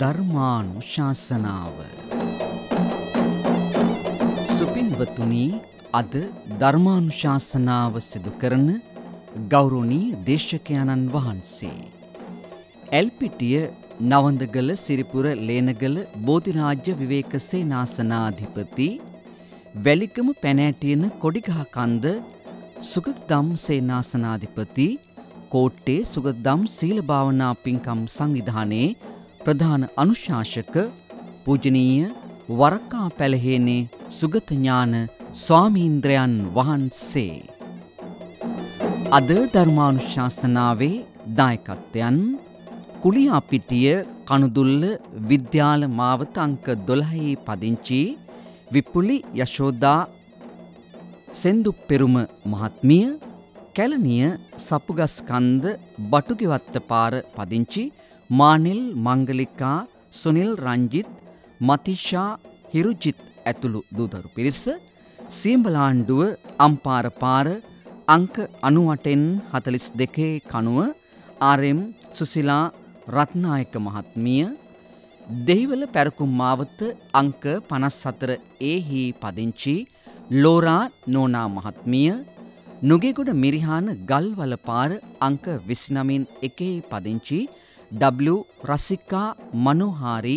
ධර්මානුශාසනාව සුපින්වතුනි අද ධර්මානුශාසනාව සිදු කරන ගෞරවනීය දේශකයන්න් වහන්සේ එල්පිටිය නවන්දගල සිරිපුර ලේනගල බෝධිරාජ්‍ය විවේක සේනාසනාධිපති වැලිකම පැනෑටියන කොඩිගහ කන්ද සුගතදම් සේනාසනාධිපති කෝට්ටේ සුගතදම් සීල භාවනා පින්කම් සංවිධානයේ ප්‍රධාන අනුශාසක පූජනීය වරකා පැලහේනේ සුගත ඥාන ස්වාමීන්ද්‍රයන් වහන්සේ. අද ධර්මානුශාසනාවේ දායකත්වයන් කුලියාපිටිය කනුදුල්ල විද්‍යාල මාවත අංක 12 පදිංචි විපුලි යශෝදා සෙන්දු පෙරුම මහත්මිය කැලණිය සපුගස්කන්ද බටුගෙවත්ත පාර පදිංචි මානිල් මංගලිකා සුනිල් රංජිත් මතිෂා හිරුජිත් ඇතුළු දූදරු පිරිස සීම්බලාණ්ඩුව අම්පාර පාර අංක 98න් 42 කනුව ආර්.එම්. සුසිලා රත්නායක මහත්මිය දෙහිවල පැරකුම් මාවත අංක 54 ඒහි පදිංචි ලෝරා නෝනා මහත්මිය නුගේගොඩ මිරිහාන ගල්වල පාර අංක 29 එකේ පදිංචි W රසිකා මනෝහාරි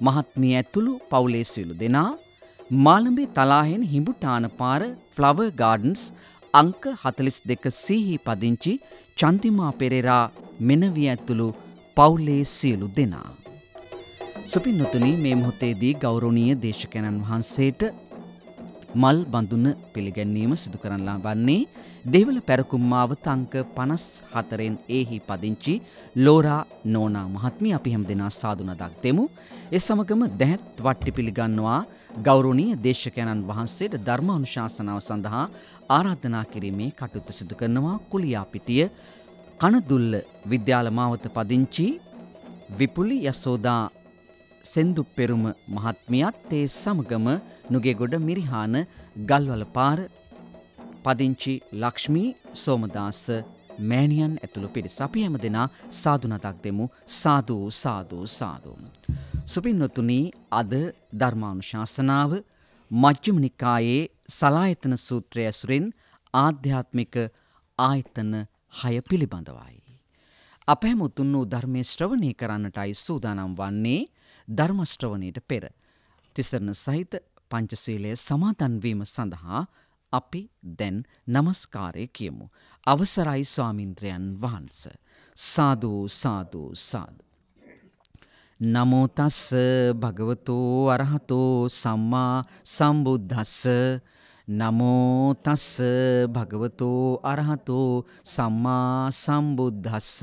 මහත්මිය ඇතුළු පවුලේ සියලු දෙනා මාළඹේ තලාහෙන් හිඹුටාන පාර ෆ්ලවර් ගාඩන්ස් අංක 42 සීහි පදිංචි චන්තිමා පෙරේරා මෙනවිය ඇතුළු පවුලේ සියලු දෙනා සුපින්නතුනි මේ මොහොතේදී ගෞරවනීය දේශකයන්න් වහන්සේට මල් බඳුන පිළිගැන්වීම සිදු කරන ලබන්නේ දෙවල පැරකුම්මාව තංක 54න් ඒහි පදිංචි ලෝරා නෝනා මහත්මිය අපි හැමදෙනා සාදු නදක් දෙමු. ඒ සමගම දැහත් වට්ටි පිළිගන්නවා ගෞරවනීය දේශකයන්න් වහන්සේට ධර්ම අනුශාසනාව සඳහා ආරාධනා කිරීමේ කටයුතු සිදු කරනවා කුලියා පිටිය කනදුල්ල විද්‍යාල මාවත පදිංචි විපුලි යසෝදා සෙන්දුප්පෙරුම මහත්මියත් ඒ සමගම නුගෙගොඩ මිරිහාන ගල්වල පාර පදිංචි ලක්ෂ්මී සෝමදාස මෑණියන් ඇතුළු පිරිස අපි හැම දෙනා සාදු නතක් දෙමු සාදු සාදු සාදු. සුපින්නතුනි අද ධර්මානුශාසනාව මජ්ක්‍ධිම නිකායේ සලායතන සූත්‍රය ඇසුරින් ආධ්‍යාත්මික ආයතන 6 පිළිබඳවයි. අප හැම උතුම් වූ ධර්මයේ ශ්‍රවණය කරන්නටයි සූදානම් වන්නේ ධර්මශ්‍රවණයට පෙර. තිසරණ සහිත පංචසීලය සමාතන්වීම සඳහා අපි දැන් නමස්කාරය කියමු. අවසරයි ස්වාමින්ත්‍රයන් වහන්ස. සාධූ සාධූ සාධ. නමෝතස්ස භගවතෝ අරහතෝ සම්මා සම්බුද්ධස්ස නමෝ තස්ස භගවතෝ අරහතෝ සම්මා සම්බුද්දස්ස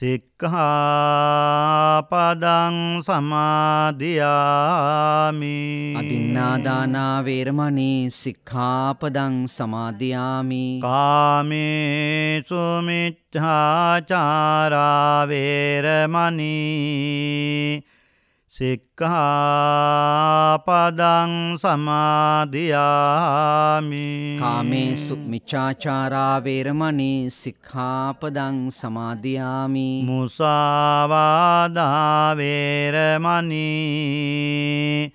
සික්හාපදං සමාධයාමි අදින්නාදානාවේරමනී සික්ඛාපදං සමාධයාමි කාමේසුමිච්හාචාරාවේරමනී සික්කහාපදං සමාධයාමි කාමේසු මිචාචාරාවේරමනී සික්හාපදං සමාධයාමි මුසාවාදාවේරමනී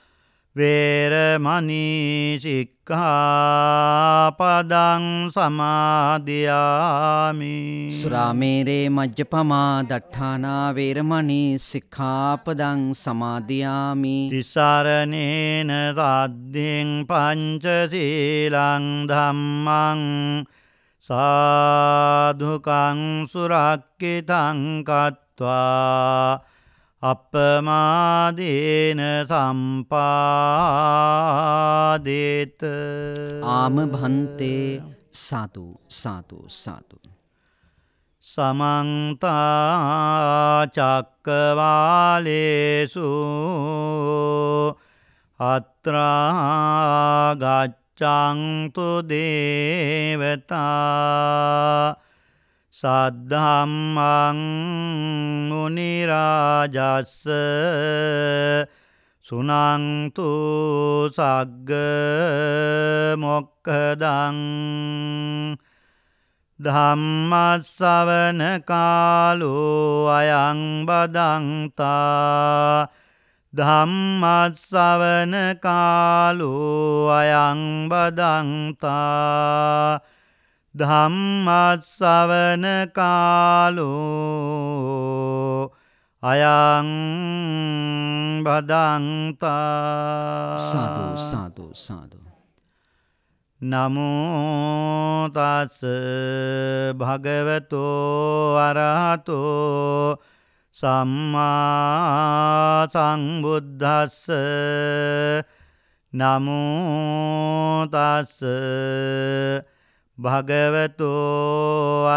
වේරමනී සික්ඛාපදං සමාදියාමි සුරාමේරේ මජ්ජපමා දට්ඨානා වේරමණී සික්ඛාපදං සමාදියාමි තිසරණේන රාද්දෙන් පංචශීලං ධම්මං සාදුකං සුරක්කිතං කତ୍වා අපමාදේන සම්පාදේත ආම භන්තේ සාතු සාතු සාතු සමන්තාචක්කවාලේසු අත්‍රාගච්චන්තු දේවතා සද්ධම්මං මුනිරාජස්ස සුනංතු සග්ග මොක්කදං ධම්මස්සවන කාලු අයං බදන්තා ධම්මත්සවන කාලු අයං බදන්තා ධම්මත්සවන කාලෝ අයං බදන්තා සාදු සාදු සාදු නමුතස් භගවතෝ අරහතෝ සම්මා සංබුද්ධස්ස නමුතස්ස භගවතු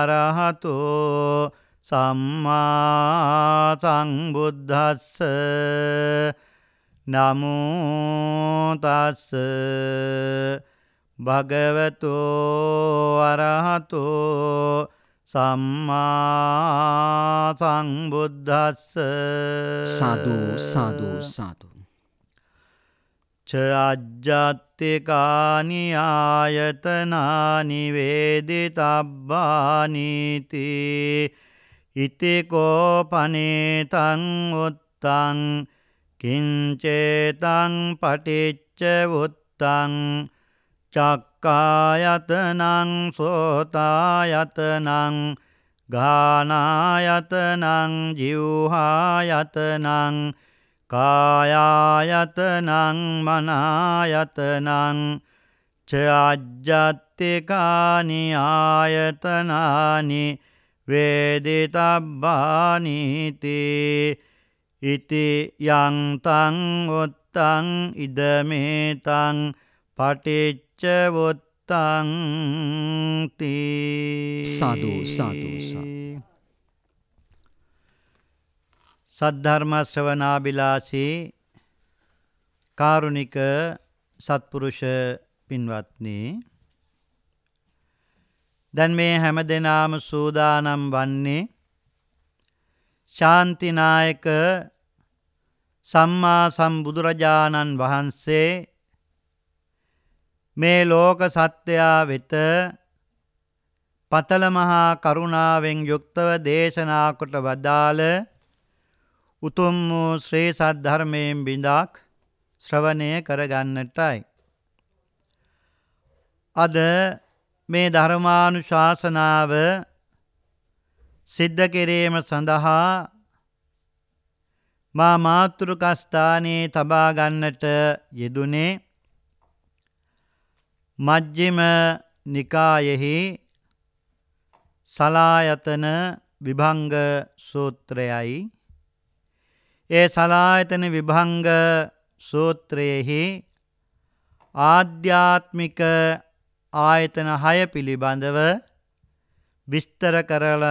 අරහතු සම්මා සංබුද්ධස්ස නමුතස්ස භගවතු අරහතු සම්මා සංබුද්ධස්ස සාදු සාදු සාදු ච අජ්ජත්තකානි ආයතනානි වේදිතබ්බානීති ඉතිකෝ පනේතං උත්තං කිංචේතං පටිච්ච උත්තං චක්කායතනං සෝතායතනං ගානායතනං ජිව්හායතනං කායායතනං මනායතනං චයජ්ජත්තිකානි ආයතනානි වේදිතබ්බානීති ඉති යන්තං ඔත්තං ඉදමේතං පටිච්චවොත්තංති සාදු සාදුසා. සද්ධර්ම ශ්‍රවණාබිලාසී කාරුණික සත්පුරුෂ පින්වත්නි දැන් මේ හැම දෙනාම සූදානම් වන්නේ ශාන්තිනායක සම්මා සම්බුදුරජාණන් වහන්සේ මේ ලෝක සත්‍යයා වෙත පතල මහා කරුණාවෙන් යුක්තව දේශනා කොට වදාළ උතුම් වූ ශ්‍රේ සද්ධර්මයෙන් බිඳාක් ශ්‍රවණය කරගන්නටයි. අද මේ ධර්මානු ශාසනාව සිද්ධ කෙරීම සඳහා මා මාතෘකස්ථානයේ තබාගන්නට යෙදුනේ මජ්්‍යම නිකායෙහි සලායතන විභංග සූත්‍රයයි ඒ සලායතන විභංග සූත්‍රයෙහි ආධ්‍යාත්මික ආයතන හය පිළිබඳව විස්තර කරල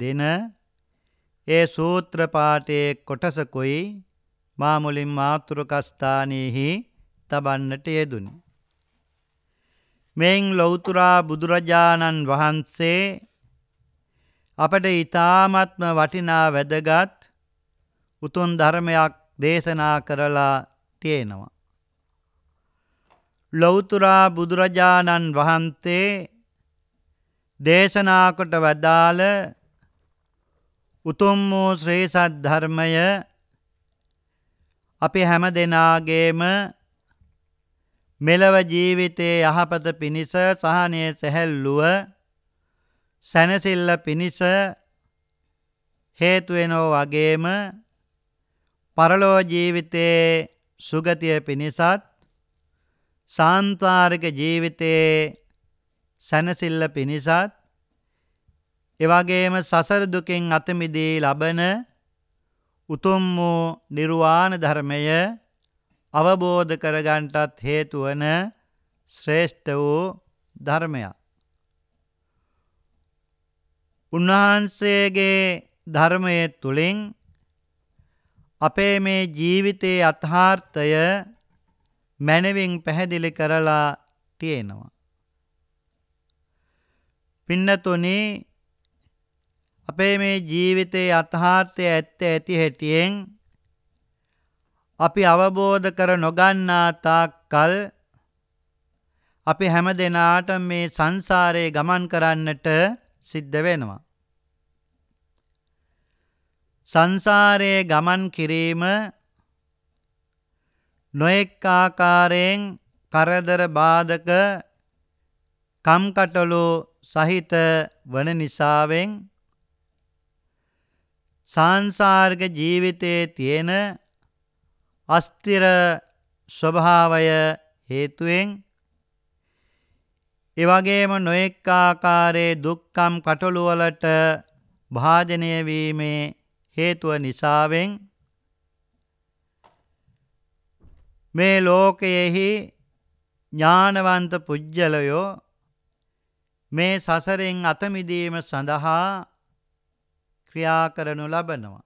දෙන ඒ සූත්‍රපාටයේ කොටසකුයි මාමුලින් මාතෘකස්ථානයහි තබන්නට යෙදුණි. මෙයින් ලොවතුරා බුදුරජාණන් වහන්සේ අපට ඉතාමත්ම වටිනා වැදගත් උතුම් ධර්මයක් දේශනා කරලා තියෙනවා. ලෞතුරා බුදුරජාණන් වහන්සේ දේශනාකොට වදාළ උතුම් වූ ශ්‍රේසත් ධර්මය අපි හැම දෙනාගේම මෙලව ජීවිතයේ යහපත පිණිස සහනය සැහැල්ලුව සැනසිල්ල පිණිස හේතුවෙනෝ වගේම පරලෝ ජීවිතේ සුගතිය පිණිසත් සාන්තාරික ජීවිතේ සැනසෙල්ල පිණිසත් එවැගේම සසර දුකෙන් අත මිදී ලබන උතුම් වූ නිර්වාණ ධර්මය අවබෝධ කරගන්නටත් හේතු වන ශ්‍රේෂ්ඨ වූ ධර්මයක්. උන්වහන්සේගේ ධර්මයේ තුලින් අපේ මේ ජීවිතයේ අත්හාර්ථය මැනවින් පැහැදිලි කරලා තියෙනවා. පින්නතුනි අපේ මේ ජීවිතයේ අත්හාර්ථය ඇත්ත ඇති හැටියෙන් අපි අවබෝධ කර නොගන්නා තාක්කල් අපි හැම දෙනාට මේ සංසාරයේ ගමන් කරන්නට සිද්ධ වෙනවා. සංසාරයේ ගමන් කිරීම නොඑක් ආකාරයෙන් කරදර බාධක කම්කටොළු සහිත වන නිසාවෙන් සාංසාර්ග ජීවිතයේ තියෙන අස්තිර ස්වභාවය හේතුවෙන් එවගේම නොඑක් ආකාරයේ දුක්ඛම් කටළු වලට භාජනය වීමේ හේතුව නිසාවෙන් මේ ලෝකයෙහි ඥානවන්ත පුජ්ජලයෝ මේ සසරෙන් අතමිදීම සඳහා ක්‍රියා කරනු ලබනවා.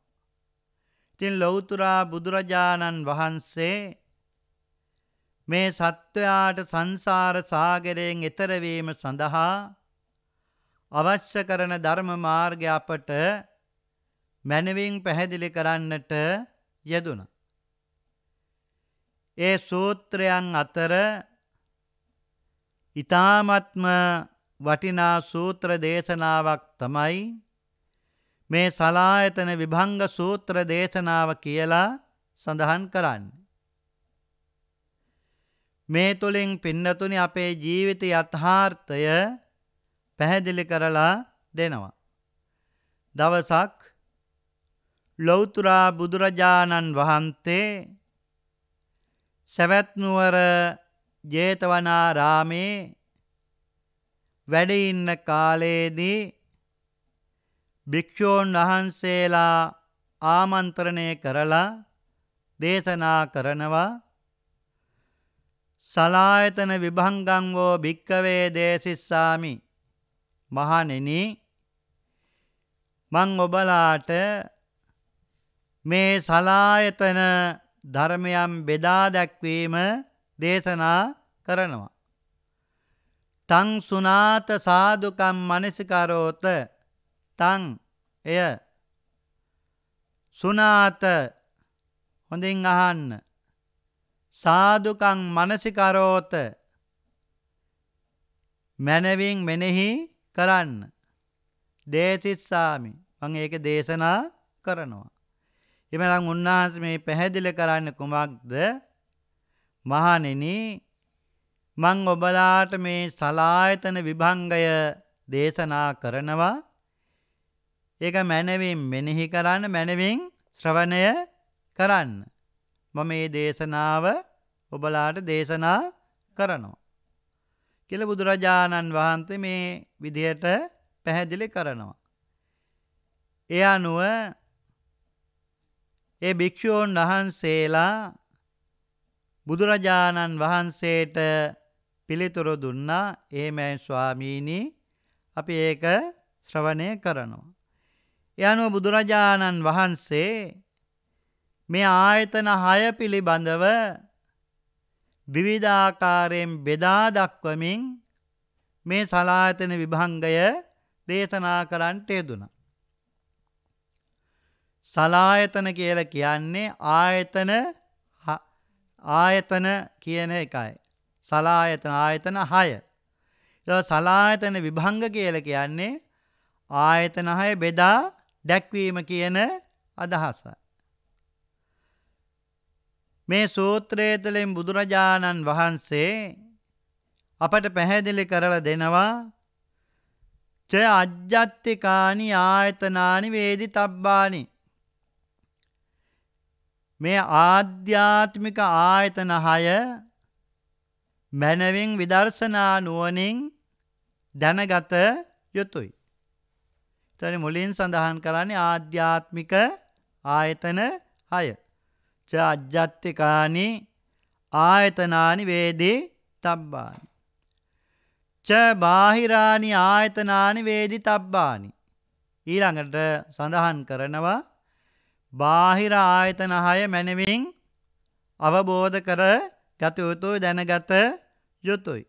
ඉතින් ලෞතුරා බුදුරජාණන් වහන්සේ මේ සත්වයාට සංසාර සාගරයෙන් එතරවීම සඳහා අවශ්‍ය කරන ධර්ම මාර්ග අපට මැනවින් පැහැදිලි කරන්නට යෙදුණ. ඒ සූත්‍රයන් අතර ඉතාමත්ම වටිනා සූත්‍ර දේශනාවක් තමයි මේ සලායතන විභංග සූත්‍ර දේශනාව කියලා සඳහන් කරන්න. මේ තුළින් පින්නතුනි අපේ ජීවිත යථාර්ථය පැහැදිලි කරලා දෙනවා. දවසක් ලොවතුරා බුදුරජාණන් වහන්සේ සැවැත්නුවර ජේතවනාරාමේ වැඩඉන්න කාලයේදී භික්‍ෂූන් වහන්සේලා ආමන්ත්‍රණය කරලා දේශනා කරනවා සලායතන විභංගං වෝ භික්කවේ දේශිස්සාමි මහණෙනි මං ඔබලාට මේ සලායතන ධර්මයම් බෙදා දැක්වීම දේශනා කරනවා. තං සුනාත සාදුකම් මනසිකරෝත තං එය සුනාත හොඳින් අහන්න සාදුකං මනසිකරෝත මැනවින් මෙනෙහි කරන්න දේතිස්සාමි මං ඒක දේශනා කරනවා. එමනම් උන්වහන්ස මේ පැහැදිලි කරන්න කුමක්ද මහනෙන මං ඔබලාට මේ සලායතන විභංගය දේශනා කරනවා ඒක මැනවින් මෙනෙහි කරන්න මැනවින් ශ්‍රවණය කරන්න. මම මේ දේශනාව ඔබලාට දේශනා කරනවා. කියල බුදුරජාණන් වහන්සේ මේ විදිහට පැහැදිලි කරනවා. ඒ අනුව ඒ භික්ෂූන් වහන්සේලා බුදුරජාණන් වහන්සේට පිළිතුරු දුන්නා එහෙමයි ස්වාමීනි අපි ඒක ශ්‍රවණය කරනවා. ඒ අනුව බුදුරජාණන් වහන්සේ මේ ආයතන 6 පිළිබඳව විවිධාකාරයෙන් බෙදා දක්වමින් මේ සලායතන විභංගය දේශනා කරන්නට යෙදුණා. සලායතන කියල කියන්නේ ආයතන ආයතන කියන එකයි. සලායතන ආයතන හය. සලායතන විභංග කියල කියන්නේ ආයතන හය බෙදා දැක්වීම කියන අදහස. මේ සූත්‍රේතලෙන් බුදුරජාණන් වහන්සේ අපට පැහැදිලි කරල දෙනවා ච අජ්ජත්තිකානි ආයතනානි වේදි තබ්බානි මේ ආධ්‍යාත්මික ආයතන හය මැනවින් විදර්ශනා නුවනින් දැනගත යුතුයි. තනි මුලින් සඳහන් කරන්නේ ආධ්‍යාත්මික ආයතන හය. ච අජ්ජත්තිකානි ආයතනානි වේදී තබ්බානි. ච බාහිරානි ආයතනානි වේදි තබ්බානි. ඊළඟට සඳහන් කරනවා බාහිර ආයතන හය මැනවින් අවබෝධ කර ගත යුතුයි දැනගත යුතුයි.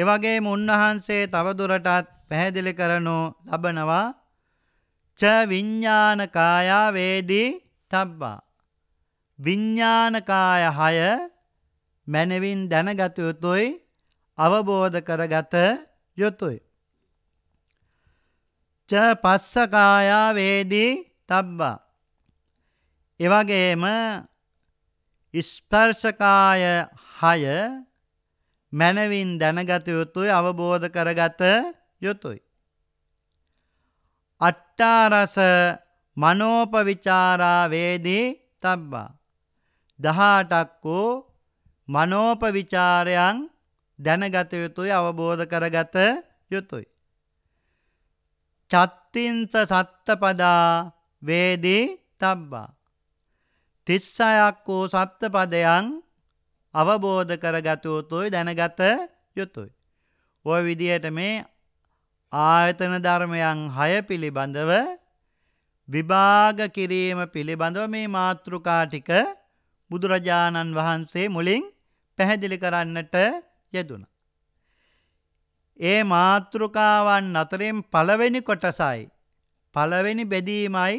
එවගේ මුන්වහන්සේ තවදුරටත් පැහැදිලි කරනු ලබනවා ච විඤ්ඥානකායා වේදී තබ්බා. විඤ්ඥානකාය හය මැනවින් දැනගත යුතුයි අවබෝධ කරගත යුතුයි. ච පස්සකායා වේදී තබ්බා. එවගේම ස්පර්ශකාය හය මැනවින් දැනගත යුතුයි අවබෝධ කරගත යුතුයි. අට්ටාරස මනෝපවිචාරා වේදී තබ්බා. දහටක් වූ මනෝපවිචාරයන් දැනගත යුතුයි අවබෝධ කරගත යුතුයි. චත්තින්ස සත්තපදා වේදී තබ්බා. තිස්සයක් වූ සප්ත පදයන් අවබෝධ කරගතයුතුයි දැනගත යුතුයි. ඔය විදියට මේ ආයතන ධර්මයන් හය පිළිබඳව විභාග කිරීම පිළිබඳව මේ මාතෘකාටික බුදුරජාණන් වහන්සේ මුලින් පැහැදිලි කරන්නට යෙදුණ. ඒ මාතෘකාවන් අතරින් පළවෙනි කොටසයි පළවෙනි බෙදීමයි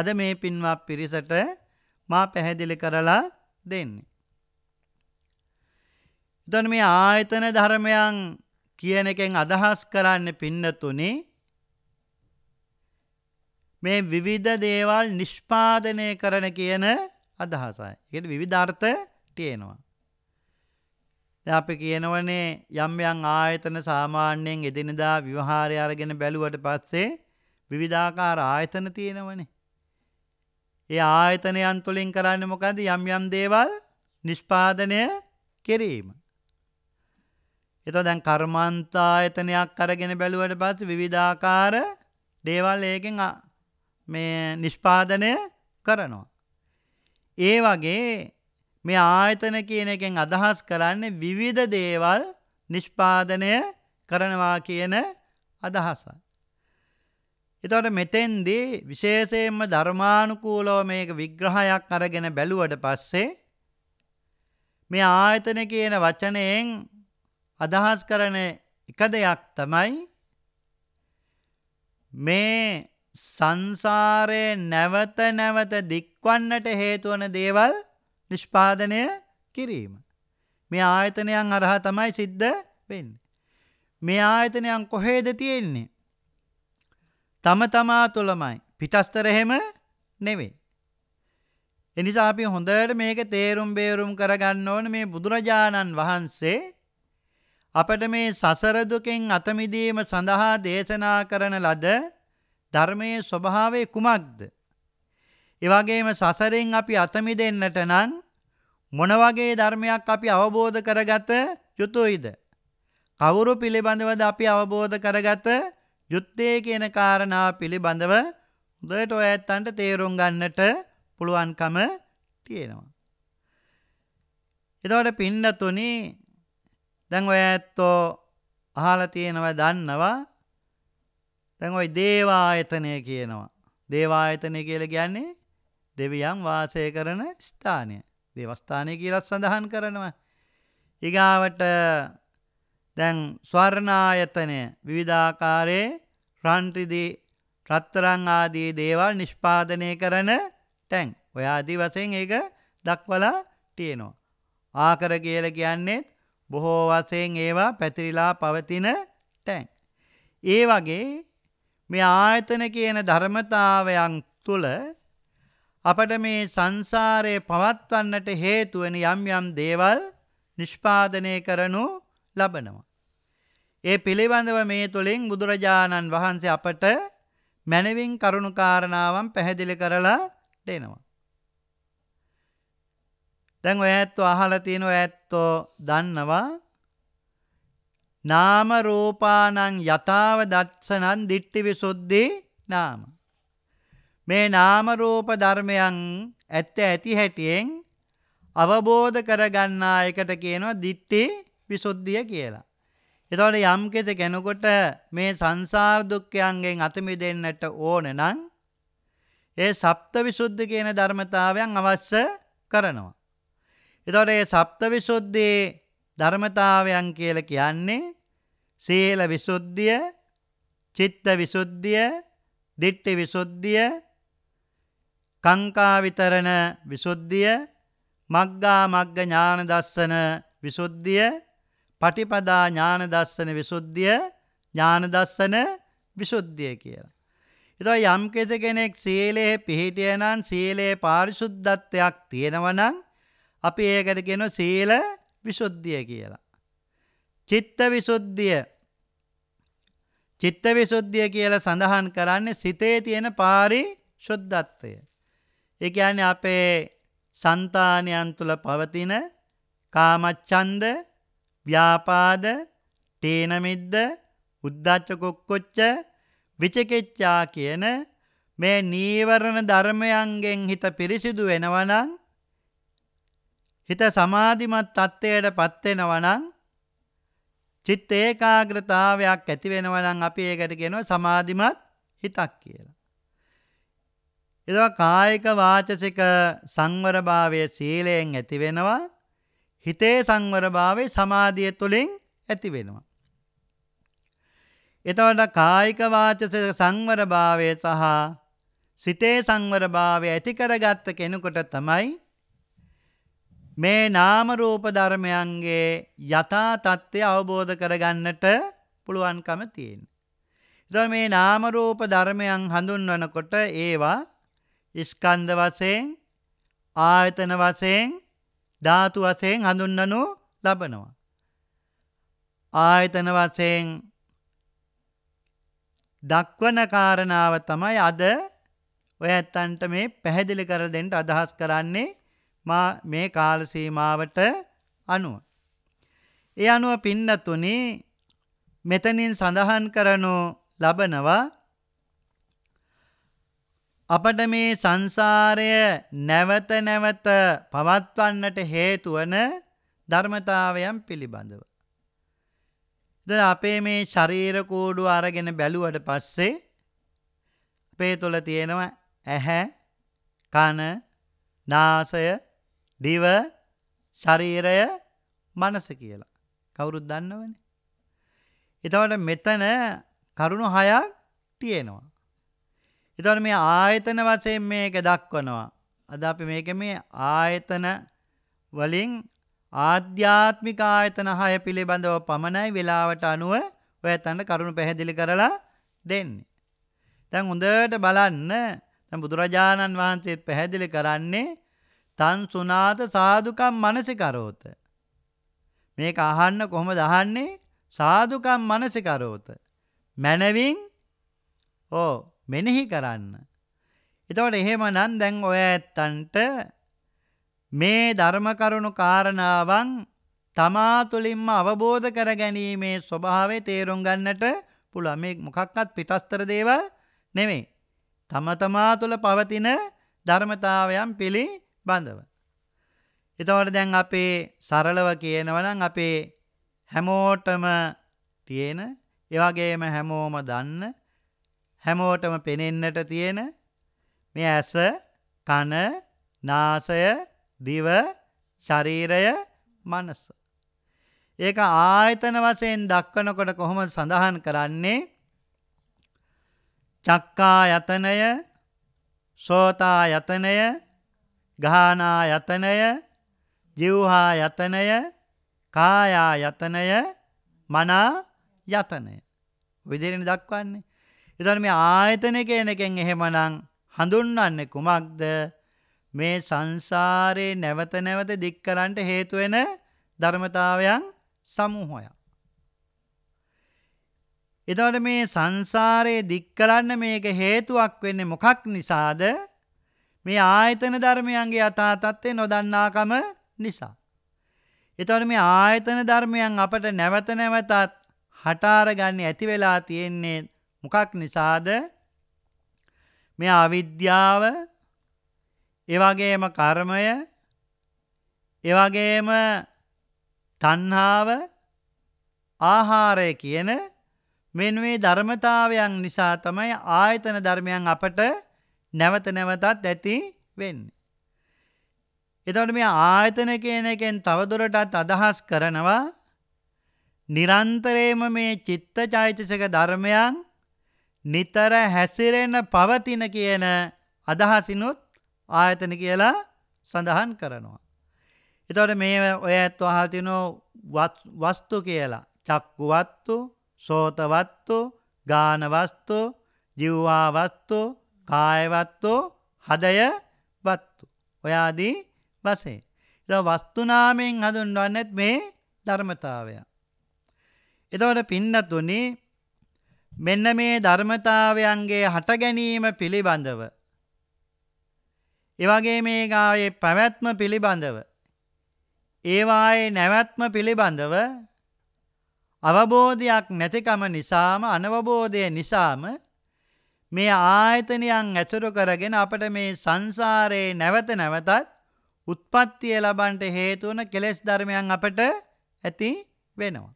අද මේ පින්වත් පිරිසට මා පැහැදිලි කරලා දෙන්නේ. දන මේ ආයතන ධර්මයන් කියන එකෙන් අදහස් කරන්න පින්නතුනේ මේ විවිධ දේවල් නිෂ්පාදනය කරන කියන අදහසයි. ඒකට විවිධාර්ථ තියෙනවා. දැන් අපි කියනවනේ යම් යම් ආයතන සාමාන්‍යයෙන් එදිනදා විවහාරය අරගෙන බැලුවට පස්සේ විවිධාකාර ආයතන තියෙනවනේ. ඒ ආයතනයන් තුළින් කරන්න මොකද යම් යම් දේවල් නිෂ්පාදනය කිරීම. එතො දැන් කර්මන්තායතනයක් කරගෙන බැලුවට පත් විවිධාකාර දේවල් ඒකෙන් මේ නිෂ්පාදනය කරනවා. ඒ වගේ මේ ආයතන කියන එකෙන් අදහස් කරන්නේ විවිධ දේවල් නිෂ්පාදනය කරනවා කියන අදහසයි. එතවට මෙතෙන්දී විශේෂයෙන්ම ධර්මානුකූලව මේක විග්‍රහයක් අරගෙන බැලුවට පස්සේ මේ ආයතන කියන වචනයෙන් අදහස් කරන එක දෙයක් තමයි මේ සංසාරයේ නැවත නැවත දික්වන්නට හේතුවන දේවල් නිෂ්පාදනය කිරීම. මේ ආයතනයන් අරහ තමයි සිද්ධ වෙන්න. මේ ආයතනයන් කොහේද තියෙන්නේ. තම තමා තුළමයි පිටස්තර එහෙම නෙවෙයි. එනිසා අපි හොඳට මේක තේරුම් බේරුම් කරගන්න ඕන මේ බුදුරජාණන් වහන්සේ අපට මේ සසර දුකෙන් අතමිදීම සඳහා දේශනා කරන ලද ධර්මයේ ස්වභාවය කුමක්ද? ඒ වගේම සසරෙන් අපි අතමිදෙන්නට නම් මොන වගේ ධර්මයක් අපි අවබෝධ කරගත යුතුයිද? කවුරු පිළිබඳවද අපි අවබෝධ කරගත යුත්තේ කියන කාරණාව පිළිබඳව හොඳට ඔය ඇත්තන්ට තේරුම් ගන්නට පුළුවන්කම තියෙනවා. එතවට පින්නතුනි දැන් ඔය ඇත්තෝ අහල තියෙනව දන්නවා තැන් ඔයි දේවායතනය කියනවා. දේවායතනය කියල කියන්නේ දෙවියන් වාසය කරන ස්ථානය දේවස්ථානය කියලත් සඳහන් කරනවා. ඉගාවට දැන් ස්වර්ණායතනය විවිධාකාරයේ රන්රිදි රත්තරං ආදී දේවල් නිෂ්පාදනය කරන ටැන් ඔය අදි වසයෙන් ඒක දක්වලා තියෙනවා. ආකර කියල කියන්නේත් බොහෝ වසයෙන් ඒවා පැතිරිලා පවතින ටැන්. ඒ වගේ මේ ආයතන කියන ධර්මතාවයන් තුළ අපට මේ සංසාරය පවත්වන්නට හේතුවන යම් යම් දේවල් නිෂ්පාදනය කරනු ලබනවා. ඒ පිළිබඳව මේ තුළින් බුදුරජාණන් වහන්සේ අපට මැනවින් කරුණුකාරණාවන් පැහැදිලි කරලා දෙනවා. දැන් ඔයඇත්තු අහලතියන ඇත්තෝ දන්නවා නාම රූපානං යථාව දත්සනන් දිට්ටි විසුද්ධි නාම. මේ නාමරූප ධර්මයන් ඇත්ත ඇති හැටියෙන් අවබෝධ කරගන්නා එකට කියනවා දිට්ටි විසුද්ධිය කියලා. එතවට යම්කෙත කෙනකොට මේ සංසාර්දුක්කයන්ගෙන් අතමිදන්නට ඕන නං ඒ සප්ත විශුද්ධ කියන ධර්මතාවයන් අවශ්‍ය කරනවා. එතොට ඒ සප්ත විශුද්ධයේ ධර්මතාවයන් කියල කියන්නේ සේල විශුද්ධිය චිත්ත විශුද්ධිය දිට්ටි විශුද්ධිය කංකාවිතරණ විශුද්ධිය මග්ගා මග්ග ඥාන දස්සන විශුද්ධිය පටිපදා ඥානදස්සන විසුද්ධිය ඥානදස්සන විශුද්ධිය කියලා. එතුව යම්කෙත කෙනෙක් සීලයේ පිහිටියනන් සීලයේ පාරිශුද්ධත්වයක් තියෙනවනං අපි ඒකට කෙන සීල විශුද්ධිය කියලා. චිත්ත විශුද්ධිය චිත්ත විශුද්ධිය කියල සඳහන් කරන්නේ සිතේ තියෙන පාරි ශුද්ධත්වය. එකන අපේ සන්තානයන් තුළ පවතින කාමච්චන්ද ව්‍යාපාද තේනමිද්ද උද්දච්ච කොක්කොච්ච විචකිච්ඡා කියන මේ නීවරණ ධර්මයන්ගෙන් හිත පිරිසිදු වෙනවනම් හිත සමාධිමත් තත්ත්වයට පත්වෙනවනං චිත් ඒකාග්‍රතාවයක් ඇතිවෙනවනං අපි ඒකට ගෙනව සමාධිමත් හිතක් කියලා. එදවා කායික වාචසික සංවරභාවය සීලයෙන් ඇතිවෙනවා හිතේ සංවරභාවේ සමාධිය තුළින් ඇති වෙනවා. එතවට කායිකවාචස සංවරභාවය සහ සිතේ සංවරභාවය ඇතිකරගත්ත කෙනෙකුට තමයි මේ නාමරූප ධර්මයන්ගේ යථා තත්ත්වය අවබෝධ කරගන්නට පුළුවන්කම තියෙන්. ඉදොල් මේ නාමරූප ධර්මයන් හඳුන්වනකොට ඒවා ඉස්කන්ද වසයෙන් ආයතන වසයෙන් ධාතු වසයෙන් හඳුන්නනු ලබනවා. ආයතන වසයෙන් දක්වන කාරණාව තමයි අද ඔය ඇත්තන්ට මේ පැහැදිලි කර දෙෙන්ට අදහස් කරන්නේ මේ කාලසීමාවට අනුව. ඒ අනුව පින්නතුනි මෙතනින් සඳහන් කරනු ලබනවා අපට මේ සංසාරය නැවත නැවත පවත්වන්නට හේතුවන ධර්මතාවයන් පිළිබඳව. ද අපේ මේ ශරීරකෝඩු අරගෙන බැලුවට පස්සේ අපේ තුළ තියෙනවා ඇහැ කන නාසය දිව ශරීරය මනස කියලා. කවුරුත් දන්නවනේ. එතවට මෙතන කරුණු හයක් තියෙනවා. එතවට මේ ආයතන වසයෙන් මේක දක්වනවා. අද අපි මේක මේ ආයතන වලින් ආධ්‍යාත්මික ආයතන හය පිළිබඳව පමණයි වෙලාවට අනුව ඔය ඇතන්ට කරුණු පැහැදිලි කරලා දෙන්නේ. තැන් හොඳට බලන්න තැ බුදුරජාණන් වහන්සේ පැහැදිලි කරන්නේ තන් සුනාත සාධකම් මනසිකරෝත. මේක අහන්න කොහොම දහන්නේ සාධකම් මනසිකරෝත. මැනවින් ඕ මෙනෙහි කරන්න. එතවට එහෙම නම් දැන් ඔය ඇත්තන්ට මේ ධර්මකරුණු කාරණාවන් තමා තුළින්ම අවබෝධ කර ගැනීමේ ස්වභාවේ තේරුම් ගන්නට පුළුවන්. මේ මොකක්වත් පිටස්තර දේවල් නෙමෙයි. තම තමා තුළ පවතින ධර්මතාවයන් පිළිබඳව. එතකොට දැන් අපේ සරලව කියනවා නම් අපේ හැමෝටම තියෙන, ඒ වගේම හැමෝම දන්න හැමෝටම පෙනෙන්නට තියෙන මේ ඇස කන නාසය දිව ශරීරය මනස. ඒක ආයතන වසයෙන් දක්වනකොට කොහොම සඳහන් කරන්නේ චක්කා යතනය සෝතා යතනය ගානා යතනය ජිව්හා යතනය කායා යතනය මනා යතනය. විදිරෙන දක්වන්නේ එතන මේ ආයතන කියන එකෙන් එහෙමනම් හඳුන්වන්නේ කුමක්ද? මේ සංසාරේ නැවත නැවත දික් කරන්නට හේතු වෙන ධර්මතාවයන් සමූහයක්. එතකොට මේ සංසාරයේ දික් කරන්න මේක හේතුවක් වෙන්නේ මොකක් නිසාද? මේ ආයතන ධර්මයන්ගේ යථා තත්ත්වය නොදන්නාකම නිසා. එතකොට මේ ආයතන ධර්මයන් අපට නැවත නැවතත් හට අරගන්නේ ඇති වෙලා තියෙන්නේ මොකක් නිසාද මේ අවිද්‍යාව එවගේම කර්මය එවගේම තන්හාාව ආහාරය කියන මෙනුවේ ධර්මතාවයන් නිසා තමයි ආයතන ධර්මයන් අපට නැවත නැවතත් ඇති වෙන්න. එතවට මේ ආයතන කියන එකෙන් තවදුරටත් අදහස් කරනවා නිරන්තරේම මේ චිත්ත චෛතසක ධර්මයන් නිතර හැසිරෙන පවතින කියන අදහසිනුත් ආයතන කියලා සඳහන් කරනවා. එතවට මේ ඔය ඇත් අහතිනෝ වස්තු කියලා චක්කුවත්තු සෝතවත්තු ගානවස්තු ජිව්වාවස්තු කායවත්තු හදය වත්තු. ඔයාදී වසේ. වස්තුනාමෙන් හඳුන්වන්නෙත් මේ ධර්මතාවය. එතවට පින්නතුනිි මෙන්න මේ ධර්මතාවයන්ගේ හට ගැනීම පිළිබඳව. එවගේ මේ ගාවේ පැවැත්ම පිළිබඳව. ඒවායේ නැවැත්ම පිළිබඳව අවබෝධයක් නැතිකම නිසාම අනවබෝධය නිසාම මේ ආයතනයන් ඇතුරු කරගෙන අපට මේ සංසාරයේ නැවත නැවතත් උත්පත්තිය ලබන්ට හේතුවන කෙලෙස් ධර්මයන් අපට ඇති වෙනවා.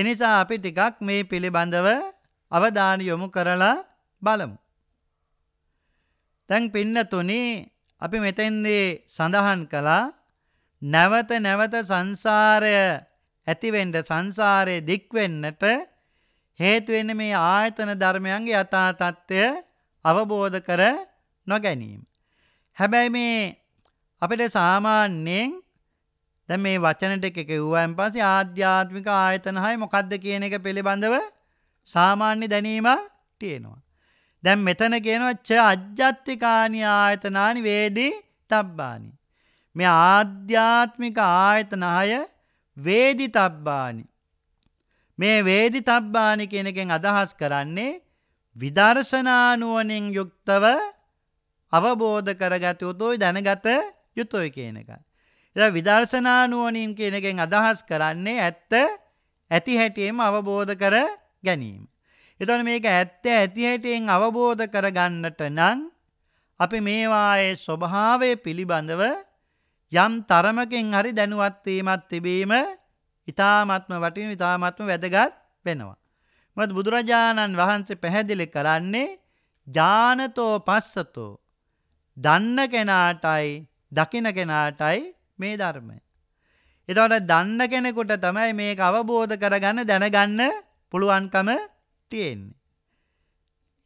එනිසා අපි ටිකක් මේ පිළිබඳව අවධාන යොමු කරලා බලමු. තැන් පින්නතුනි අපි මෙතැන්දේ සඳහන් කළා නැවත නැවත සංසාරය ඇතිවෙන්ට සංසාරය දික්වෙන්නට හේතුවෙන මේ ආයතන ධර්මයන්ගේ යථා තත්ත්වය අවබෝධ කර නොගැනීම. හැබැයි මේ අපිට සාමාන්‍යයෙන් දැ මේ වචනට එක කිව්වයන් පසේ ආධ්‍යාත්මික ආයතන හය මොකක්ද කියන එක පිළිබඳව සාමාන්‍ය දැනීම තියෙනවා. දැන් මෙතන කියනවච්ච අජ්ජත්තිකානි ආයතනානි වේදී තබ්බානි. මේ ආධ්‍යාත්මික ආයතනහය වේදි තබ්බානි. මේ වේදි තබ්බානි කෙනකෙන් අදහස් කරන්නේ විදර්ශනානුවනින් යුක්තව අවබෝධ කරගත යුතුයි දැනගත යුතුයි කියන එක. එ විදර්ශනානුවනින් කියනකෙන් අදහස් කරන්නේ ඇත්ත ඇති හැටියම අවබෝධ කර ගැනීම. එතන මේක ඇත්ත ඇති හැටියෙන් අවබෝධ කරගන්නට නං අපි මේවායේ ස්වභාවය පිළිබඳව යම් තරමකින් හරි දැනුවත්වීමත් තිබීම ඉතාමත්ම වටින ඉතාමත්ම වැදගත් වෙනවා. මත් බුදුරජාණන් වහන්සේ පැහැදිලි කරන්නේ ජානතෝ පස්සතෝ දන්න කෙනාටයි දකින කෙනාටයි මේ ධර්මය. එතවට දන්න කෙනෙකුට තමයි මේ අවබෝධ කරගන්න දැනගන්න පුළුවන්කම තියෙන්නේ.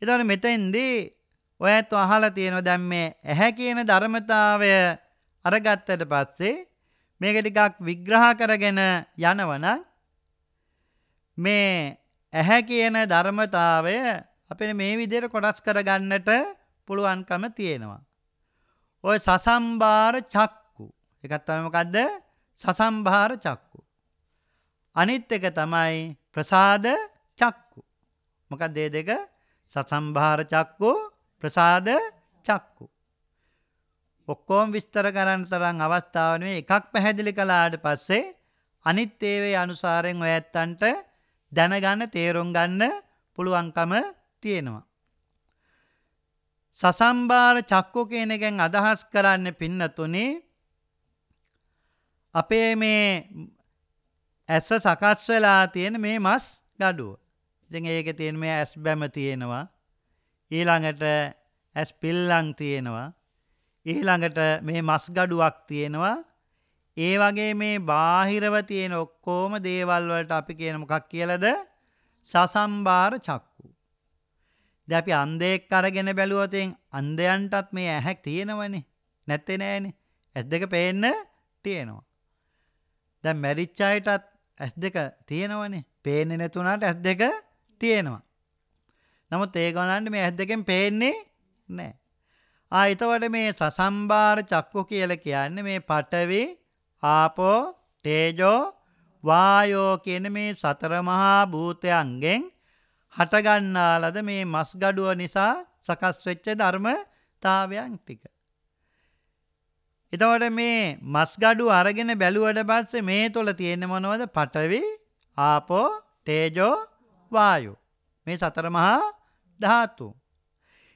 එතවට මෙතන්දී ඔයත් අහල තියෙනව දැම් මේ ඇහැ කියන ධර්මතාවය අරගත්තට පස්සේ මේක ටිකක් විග්‍රහ කරගෙන යනවන මේ ඇහැ කියන ධර්මතාවය අපිට මේ විදිහට කොටස් කරගන්නට පුළුවන්කම තියෙනවා. ඔය සසම්බාර චක්ක එකත්තමකක්ද සසම්භාර චක්කු. අනිත් එක තමයි ප්‍රසාද චක්කු. මොකක් දේ දෙක සසම්භාර චක්කු ප්‍රසාද චක්කු. ඔක්කෝම් විස්තර කරන්න තරම් අවස්ථාවනේ එකක් පැහැදිලි කලාට පස්සේ අනිත් ඒවේ අනුසාරෙන් ඔය ඇත්තන්ට දැනගන්න තේරුම් ගන්න පුළුවන්කම තියෙනවා. සසම්භාර චක්කු කියන එකෙන් අදහස් කරන්න පින්නතුනේ අපේ මේ ඇස්ස සකස් වෙලා තියෙන මේ මස් ගඩුව. ඉතින් ඒක තියෙන මේ ඇස් බැම තියෙනවා. ඊළඟට ඇස් පිල්ලං තියෙනවා. ඊළඟට මේ මස් ගඩුවක් තියෙනවා. ඒ වගේ මේ බාහිරව තියෙන ඔක්කොම දේවල් වලට අපි කියන මොකක් කියලාද? සසම්බාර චක්කු. දැන් අපි අන්ධයෙක් අරගෙන බැලුවොත් අන්ධයන්ටත් මේ ඇහැක් තියෙනවනේ. නැත්තේ නෑනේ. ඇස් දෙක පේන්න තියෙනවා. දැ මැරිච් අයටත් ඇස් දෙක තියෙනවනේ පේනෙ නැතුනාට ඇස් දෙක තියෙනවා. නමුත් ඒගොනන්ට මේ ඇස් දෙකෙන් පේන්නේ නෑ. ආයිතවට මේ සසම්භාර චක්කු කියල කියන්න මේ පටවි ආපෝ තේජෝ වායෝ කියන මේ සතරමහා භූතයන්ගෙන් හටගන්නාලද මේ මස්ගඩුව නිසා සකස්වෙච්ච ධර්ම තාවයන් ටික. එතවට මේ මස්ගඩු අරගෙන බැලුවට පස්සේ මේ තුළ තියෙන මොනවද පටවි ආපෝ තේජෝ වායු මේ සතරමහා ධාතු.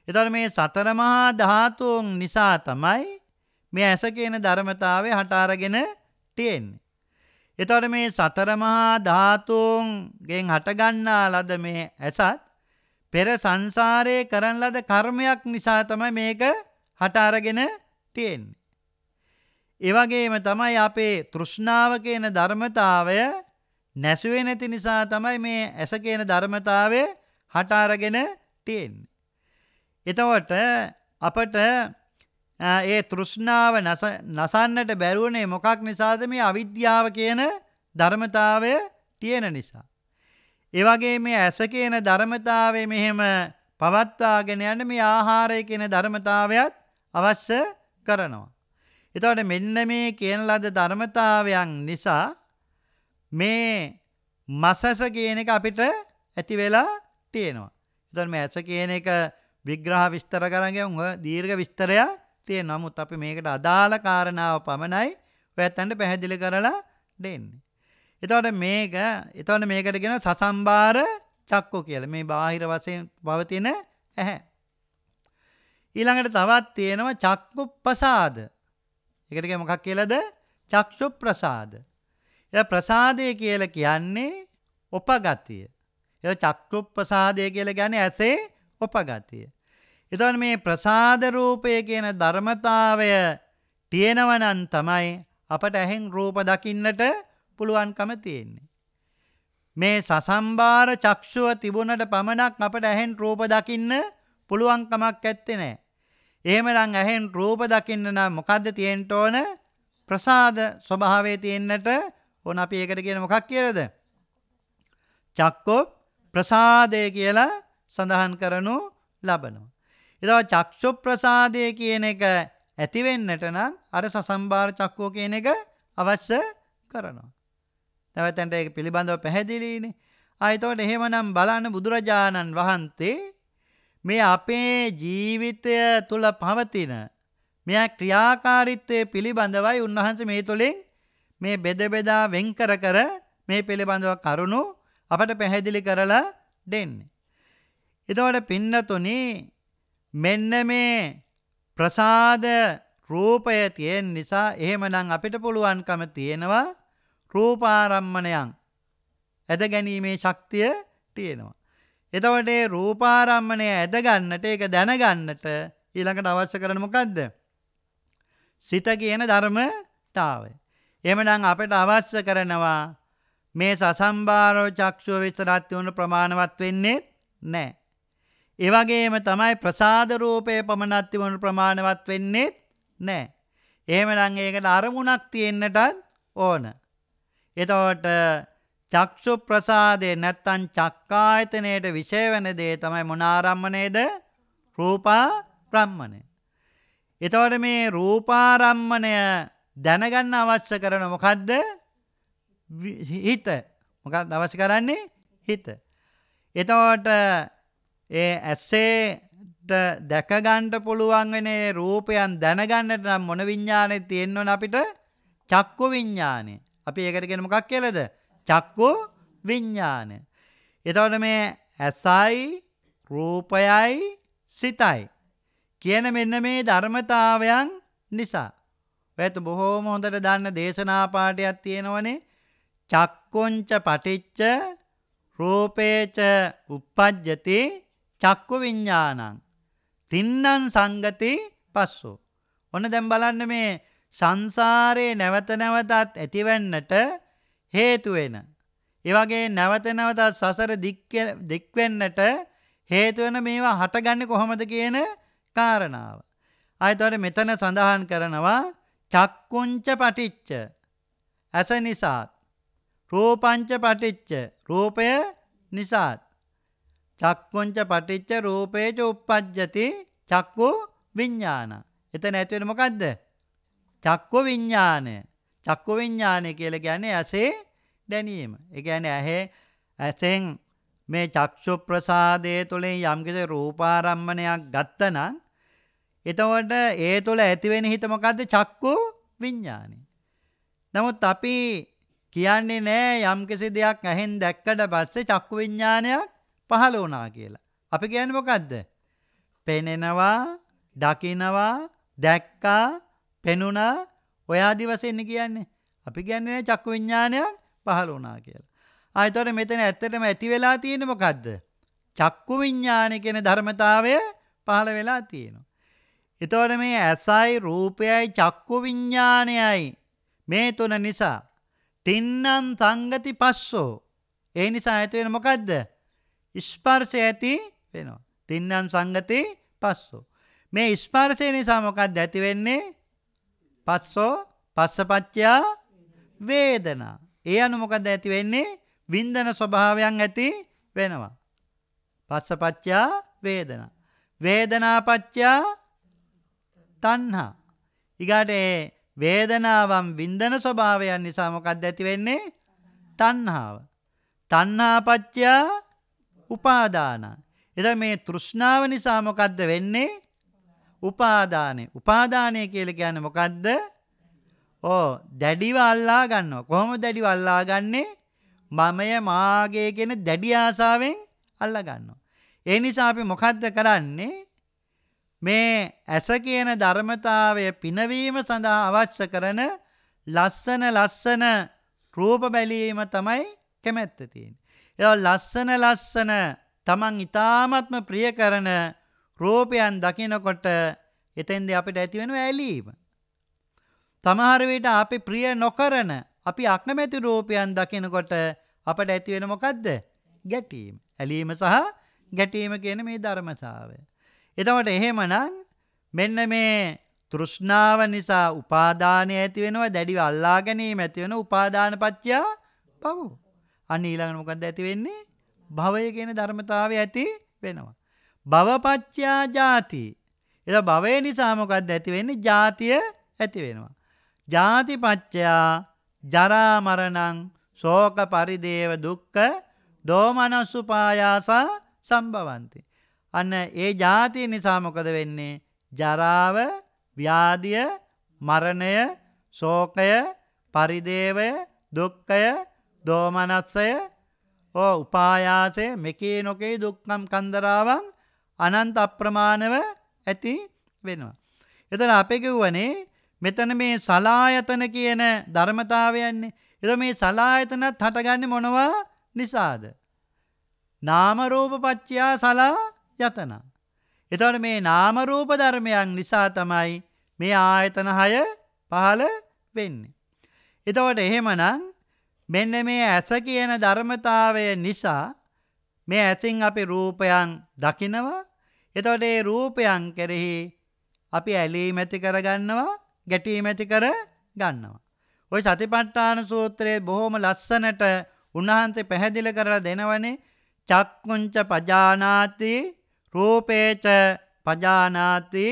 එතර මේ සතරමහා ධාතුන් නිසා තමයි මේ ඇස කියන ධර්මතාවේ හටාරගෙන තියෙන්නේ. එතවට මේ සතරමහා ධාතුන්ගෙන් හටගන්නා ලද මේ ඇසත් පෙර සංසාරයේ කරන ලද කර්මයක් නිසා තමයි මේක හටාරගෙන තියෙන්නේ. එවගේම තමයි අපේ තෘෂ්ණාව කියන ධර්මතාවය නැසුවේ නැති නිසා තමයි මේ ඇස කියන ධර්මතාවය හටාරගෙන තියෙන්. එතවට අපට ඒ තෘෂ්ණාව නසන්නට බැරුවනේ මොකක් නිසාද මේ අවිද්‍යාව කියන ධර්මතාවය තියෙන නිසා. එවගේ මේ ඇස කියන ධර්මතාවේ මෙහෙම පවත්වාගෙන යන මේ ආහාරය කියන ධර්මතාවයත් අවශ්‍ය කරනවා. එතවට මෙන්න මේ කියන ලද ධර්මතාවයන් නිසා මේ මසැස කියන එක අපිට ඇති වෙලා තියෙනවා. එතන් මේ ඇස කියන එක විග්‍රහ විස්තර කරගේ උහ දීර්ඝ විස්තරය තිය නමුත් අපි මේකට අදාළ කාරණාව පමණයි ඔයත්තන්ට පැහැදිලි කරලා දෙන්නේ. එතවට මේක එතවට මේකටගෙන සසම්බාර චක්කෝ කියල මේ බාහිර වසයෙන් පවතින ඇහැ. ඊළඟට තවත් තියෙනවා චක්කු පසාද එකටක මොකක් කියලද චක්ෂු ප්‍රසාද. එ ප්‍රසාදය කියල කියන්නේ උපගතිය. එ චක්කු ප්‍රසාදය කියල ගැන ඇසේ උපගතිය. එතන් මේ ප්‍රසාදරූපය කියන ධර්මතාවය තියෙනවනන් තමයි අපට ඇහෙන් රූප දකින්නට පුළුවන්කම තියෙන්නේ. මේ සසම්බාර චක්ෂුව තිබුණට පමණක් අපට ඇහෙන් රූප දකින්න පුළුවන්කමක් ඇත්තෙනෑ. එහෙමනම් ඇහෙන් රූප දකින්න නම් මොකද්ද තියෙන්න ඕන? ප්‍රසාද ස්වභාවයේ තියෙන්නට ඕන අපි ඒකට කියන මොකක් කියලාද? චක්කෝ ප්‍රසාදය කියලා සඳහන් කරනු ලබනවා. ඊළඟ චක්ෂු ප්‍රසාදය කියන එක ඇති වෙන්නට නම් අර සසම්බාර චක්කෝ කියන එක අවශ්‍ය කරනවා. තවතන්ට ඒක පිළිබඳව පැහැදිලිනේ. ආ එතකොට එහෙමනම් බලන්න බුදුරජාණන් වහන්සේ මේ අපේ ජීවිතය තුළ පවතින මෙය ක්‍රියාකාරිත්වය පිළිබඳවයි උන්වහන්සේ මේ තුළින් මේ බෙදබෙදා වෙන්කර කර මේ පිළිබඳව කරුණු අපට පැහැදිලි කරලා දෙන්නේ. එතවට පින්නතුනි මෙන්න මේ ප්‍රසාද රූපය තියෙන් නිසා එහෙමනං අපිට පුළුවන්කම තියෙනවා රූපාරම්මණයන් ඇද ගැනීමේ ශක්තිය තියෙනවා. එතවට ඒ රූපාරම්මණය ඇදගන්නට ඒක දැනගන්නට ඊළඟට අවශ්‍ය කරන මොකක්ද. සිත කියන ධර්මතාවය. එමනම් අපට අවශ්‍ය කරනවා මේ සසම්භාරෝ චක්ෂුව විස්තරත් වුණු ප්‍රමාණවත් වෙන්නේ නෑ. ඒවගේම තමයි ප්‍රසාද රූපය පමණත්ති වුණු ප්‍රමාණවත් වෙන්නේ නෑ. එහෙමනම් ඒකට අරමුණක් තියෙන්නටත් ඕන. එතවට චක්ෂු ප්‍රසාදය නැත්තන් චක්කායතනයට විෂයවන දේ තමයි මොනාරම්මනේද රූපා ප්‍රම්මණය. එතවට මේ රූපාරම්මණය දැනගන්න අවශ්‍ය කරන මොකක්ද හිත මොකක් දවස කරන්නේ හිත. එතවට ඒ ඇස්සේට දැකගන්ට පුළුවන් වෙනේ රූපයන් දැනගන්නට නම් මොන විඤ්ඥානය තියෙන්වන අපිට චක්කු විඤ්ඥානය අපි ඒකටගෙන මොකක් කියලද චක්කු විඤ්ඥාන. එතවට මේ ඇසයි රූපයයි සිතයි. කියන මෙන්න මේ ධර්මතාවයන් නිසා. වැතු බොහෝම හොඳට දන්න දේශනාපාටයක් තියෙනවනේ චක්කොංච පටිච්ච රූපේච උපපජ්ජති චක්කු විඤ්ඥානං. තින්නන් සංගති පස්සු. ඔන්න දැම් බලන්න මේ සංසාරයේ නැවත නැවතත් ඇතිවෙන්නට හේතුවෙන. ඒවගේ නැවත නැවතත් සසර දික්වෙන්නට හේතුවන මේවා හටගන්න කොහොමද කියන කාරණාව. අයතවට මෙතන සඳහන් කරනවා චක්කුංච පටිච්ච ඇස නිසාත් රූපංච පටිච්ච රූපය නිසාත් චක්කුංච පටිච්ච රූපේච උප්පජ්ජති චක්කු විඤ්ඥාන එත නැත්වෙන මොකක්ද චක්කු විඤ්ඥානය චක්කු විඤ්ඥානය කියල ගැන ඇසේ දැනීම. එකැන ඇහේ ඇසෙන් මේ චක්ෂු ප්‍රසාදය තුළින් යම්කිස රූපාරම්මණයක් ගත්තනම් එතවට ඒ තුළ ඇතිවෙන හිතමකක්ද චක්කු විඤ්ඥානය. නමුත් අපි කියන්නේ නෑ යම්කිසි දෙයක් ඇහෙන් දැක්කට පස්සේ චක්කු විඤ්ඥානයක් පහළ වනා කියලා. අපි ගැන මොකක්ද. පෙනෙනවා දකිනවා දැක්කා පෙනුනා ඔයාදි වසෙන්න කියන්නේ අපි ගැන්නේ චක්කු විඤ්ඥානයක් පහළ වනා කියලා. අයිතොට මෙතන ඇත්තටම ඇති වෙලා තියෙන මොකක්ද. චක්කු විඤ්ඥානය කෙන ධර්මතාවය පහළ වෙලා තියෙනවා. එතවට මේ ඇසයි රූපයයි චක්කු විඤ්ඥානයයි මේ තුන නිසා. තින්නන් සංගති පස්සෝ. ඒ නිසා ඇතිවෙන මොකක්ද. ඉස්පර්සය ඇති වෙනවා. තින්නන් සංගති පස්සෝ. මේ ඉස්පාර්සය නිසා මොකක්ද ඇතිවෙන්නේ පස්සෝ පස්සපච්චයා වේදනා. ඒ අනුමොකද ඇති වෙන්නේ වින්දන ස්වභාවයන් ඇති වෙනවා. පස්සපච්චා වේදනා. වේදනාපච්චා තන්හා. ඉගට ඒ වේදනාවම් විින්දන ස්වභාවයන් නිසා මොකක්ද ඇති වෙන්නේ තන්හාාව. තන්නාපච්චා උපාදාන. එද මේ තෘෂ්ණාව නිසා මොකක්ද වෙන්නේ උපාදානය උපාදානය කියල ගැන මොකක්ද ඕ දැඩිව අල්ලා ගන්නවා කොහොම දැඩි වල්ලා ගන්නේ මමය මාගේ කෙන දැඩි ආසාාවෙන් අල්ල ගන්නවා. ඒ නිසා අපි මොකක්ද කරන්නේ මේ ඇස කියන ධර්මතාවය පිනවීම සඳහා අවශ්‍ය කරන ලස්සන ලස්සන රූප බැලීම තමයි කැමැත්ත තියෙන. එ ලස්සන ලස්සන තමන් ඉතාමත්ම ප්‍රිය කරන රෝපයන් දකිනකොට එතෙන්ද අපිට ඇතිවෙන ඇලීම. තමහරවිට අපි ප්‍රිය නොකරන අපි අක්නමැති රූපයන් දකිනකොට අපට ඇතිවෙන මොකක්ද ගැටීම. ඇලීම සහ ගැටීම කියන මේ ධර්මතාවය. එතමට එහෙමනං මෙන්න මේ තෘෂ්ණාව නිසා උපාදානය ඇතිවෙනවා දැඩිව අල්ලා ගැනීම ඇතිවෙන උපාදාන පච්චා පවු. අනීළඟනමකද ඇතිවෙන්නේ භවය කියන ධර්මතාව ඇති වෙනවා. භවපච්චා ජාති. එ භවය නිසාමකක්ද ඇතිවෙන්නේ ජාතිය ඇති වෙනවා. ජාතිපච්චයා ජරාමරණං සෝක පරිදේව දුක්ක දෝමනස්සුපායාසා සම්බවන්ති. අන්න ඒ ජාතිය නිසාමොකද වෙන්නේ ජරාව ව්‍යාධිය මරණය සෝකය පරිදේවය දුක්කය දෝමනස්සය ඕ උපායාසය මෙකේ නොකෙයි දුක්කම් කන්දරාවන් අනන්ත අප්‍රමාණව ඇති වෙනවා. එතන අපෙකිව්වනේ මෙතන මේ සලායතන කියන ධර්මතාවයන්නේ. එර මේ සලායතනත් හටගන්න මොනවා නිසාද. නාමරූපපච්චයා සලා යතන. එතවට මේ නාමරූප ධර්මයන් නිසා තමයි මේ ආයතන හය පහළ වෙන්නේ. එතවට එහෙමනං මෙන්න මේ ඇස කියන ධර්මතාවය නිසා මේ ඇතින් අපි රූපයන් දකිනවා එතවට ඒ රූපයන් කෙරෙහි අපි ඇලීම ඇති කරගන්නවා ගැටීම ඇති කර ගන්නවා. ඔය සතිපට්ඨාන සූත්‍රයේ බොහොම ලස්සනට උන්වහන්සේ පැහැදිල කරලා දෙනවනේ චක්කුංච පජානාති රූපේච පජානාති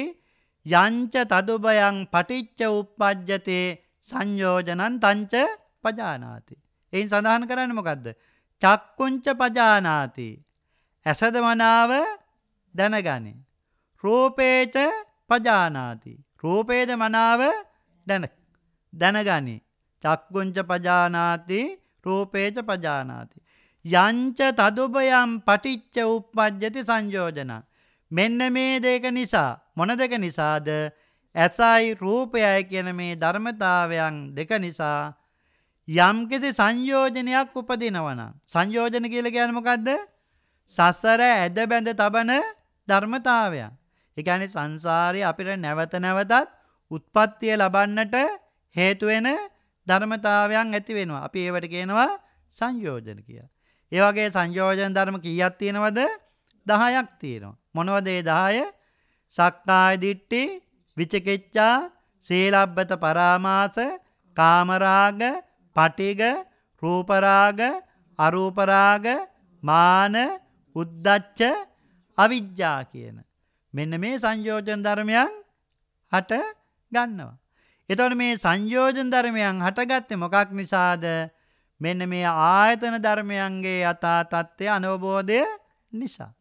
යංච තදුබයන් පටිච්ච උප්පජ්ජතේ සංයෝජනන් තංච පජානාති. එයින් සඳහන් කරන්න මොකක්ද චක්කුංච පජානාති ඇසද මනාව දැනගනි. රූපේච පජානාති. රූපේද මනාව දැනගනි. චක්කුංච පජානාති රූපේච පජානාති. යංච තදුපයම් පටිච්ච උපද්ජති සංයෝජන. මෙන්න මේ දෙක නිසා මොන දෙක නිසාද ඇසයි රූපයයි කියන මේ ධර්මතාවයන් දෙක නිසා යම්කෙසි සංයෝජනයක් උපදිනවන. සංයෝජන කියල ගැනමකක්ද සස්සර ඇද බැඳ තබන ධර්මතාවයක්. එකනි සංසාරය අපිට නැවත නැවතත් උත්පත්තිය ලබන්නට හේතුවෙන ධර්මතාවයන් ඇති වෙනවා. අපි ඒවට කියනවා සංයෝජන කිය. ඒවගේ සංයෝජන ධර්ම කීයක් තියෙනවද දහයක් තියෙනවා. මොනවදේ දාය සක්කායදිට්ටි විචකෙච්චා සේලබ්බත පරාමාස කාමරාග පටිග රූපරාග අරූපරාග මාන උද්දච්ච අවිද්‍යා කියන. මෙන්න මේ සංයෝජන ධර්මයන් හට ගන්නවා. එතවට මේ සංයෝජන ධර්මයන් හටගත්තේ මොකක් නිසාද මෙන්න මේ ආයතන ධර්මයන්ගේ යථා තත්ත්වය අනවබෝධය නිසා.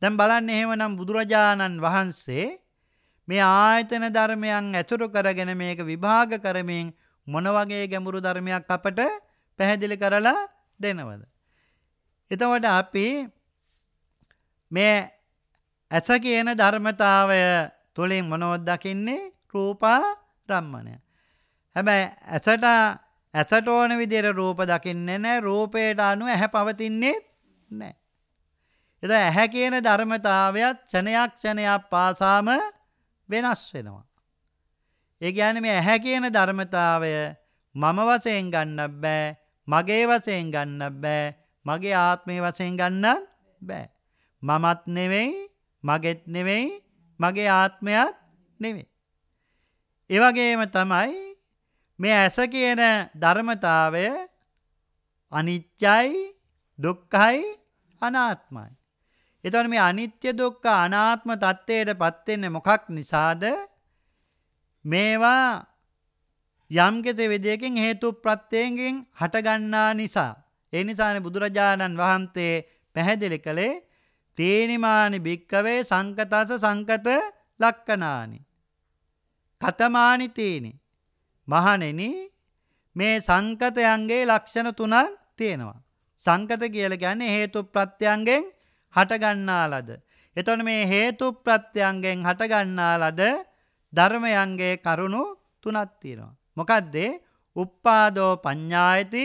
දැම් බලන්න එහෙමනම් බුදුරජාණන් වහන්සේ මේ ආයතන ධර්මයන් ඇතුරු කරගෙන මේක විභාග කරමින් මොනවගේ ගැඹුරු ධර්මයක් අපට පැහැදිලි කරලා දෙනවද. එතවට අපි මේ ඇස කියන ධර්මතාවය තුළින් මොනොත් දකින්නේ රූපා රම්මණය. හැබැයි ඇසට ඇසට ඕන විදිර රූප දකින්නේ නෑ රූපයට අනුව ඇහැ පවතින්නේ නෑ. එද ඇහැ කියන ධර්මතාවයක් චනයක් චනයක් පාසාම වෙනස් වෙනවා. ඒ කියන්නේ මේ ඇහැ කියන ධර්මතාවය මම වශයෙන් ගන්න බෑ, මගේ වශයෙන් ගන්න බෑ, මගේ ආත්මේ වශයෙන් ගන්න බෑ. මමත් නෙවෙයි, මගෙත් නෙවෙයි, මගේ ආත්මයත් නෙවෙයි. ඒ වගේම තමයි මේ ඇස කියන ධර්මතාවය අනිත්‍යයි, දුක්ඛයි, අනාත්මයි. එතකොට මේ අනිත්‍ය දුක්ඛ අනාත්ම தත්ත්වයට පත් වෙන්නේ මොකක් නිසාද? මේවා යම්ගෙත වෙදයකින් හේතු ප්‍රත්්‍යයගෙන් හටගන්නා නිසා. එනිසාන බුදුරජාණන් වහන්සේ පැහැදිලි කළේ තේනිමානි භික්කවේ සංකතස සංකත ලක්කනානි. කතමානිතේනි මහනෙන මේ සංකතයන්ගේ ලක්ෂණ තුනක් තියෙනවා. සංකත කියල ගැන්නේ හේතු ප්‍රත්‍යයන්ගෙන් හටගන්නා ලද. එතොන මේ හේතු ප්‍රත්‍යයන්ගෙන් හටගන්නා ලද ධර්මයන්ගේ කරුණු තුනත්තිනවා. මොකක්දේ උප්පාදෝ ප්ඥායති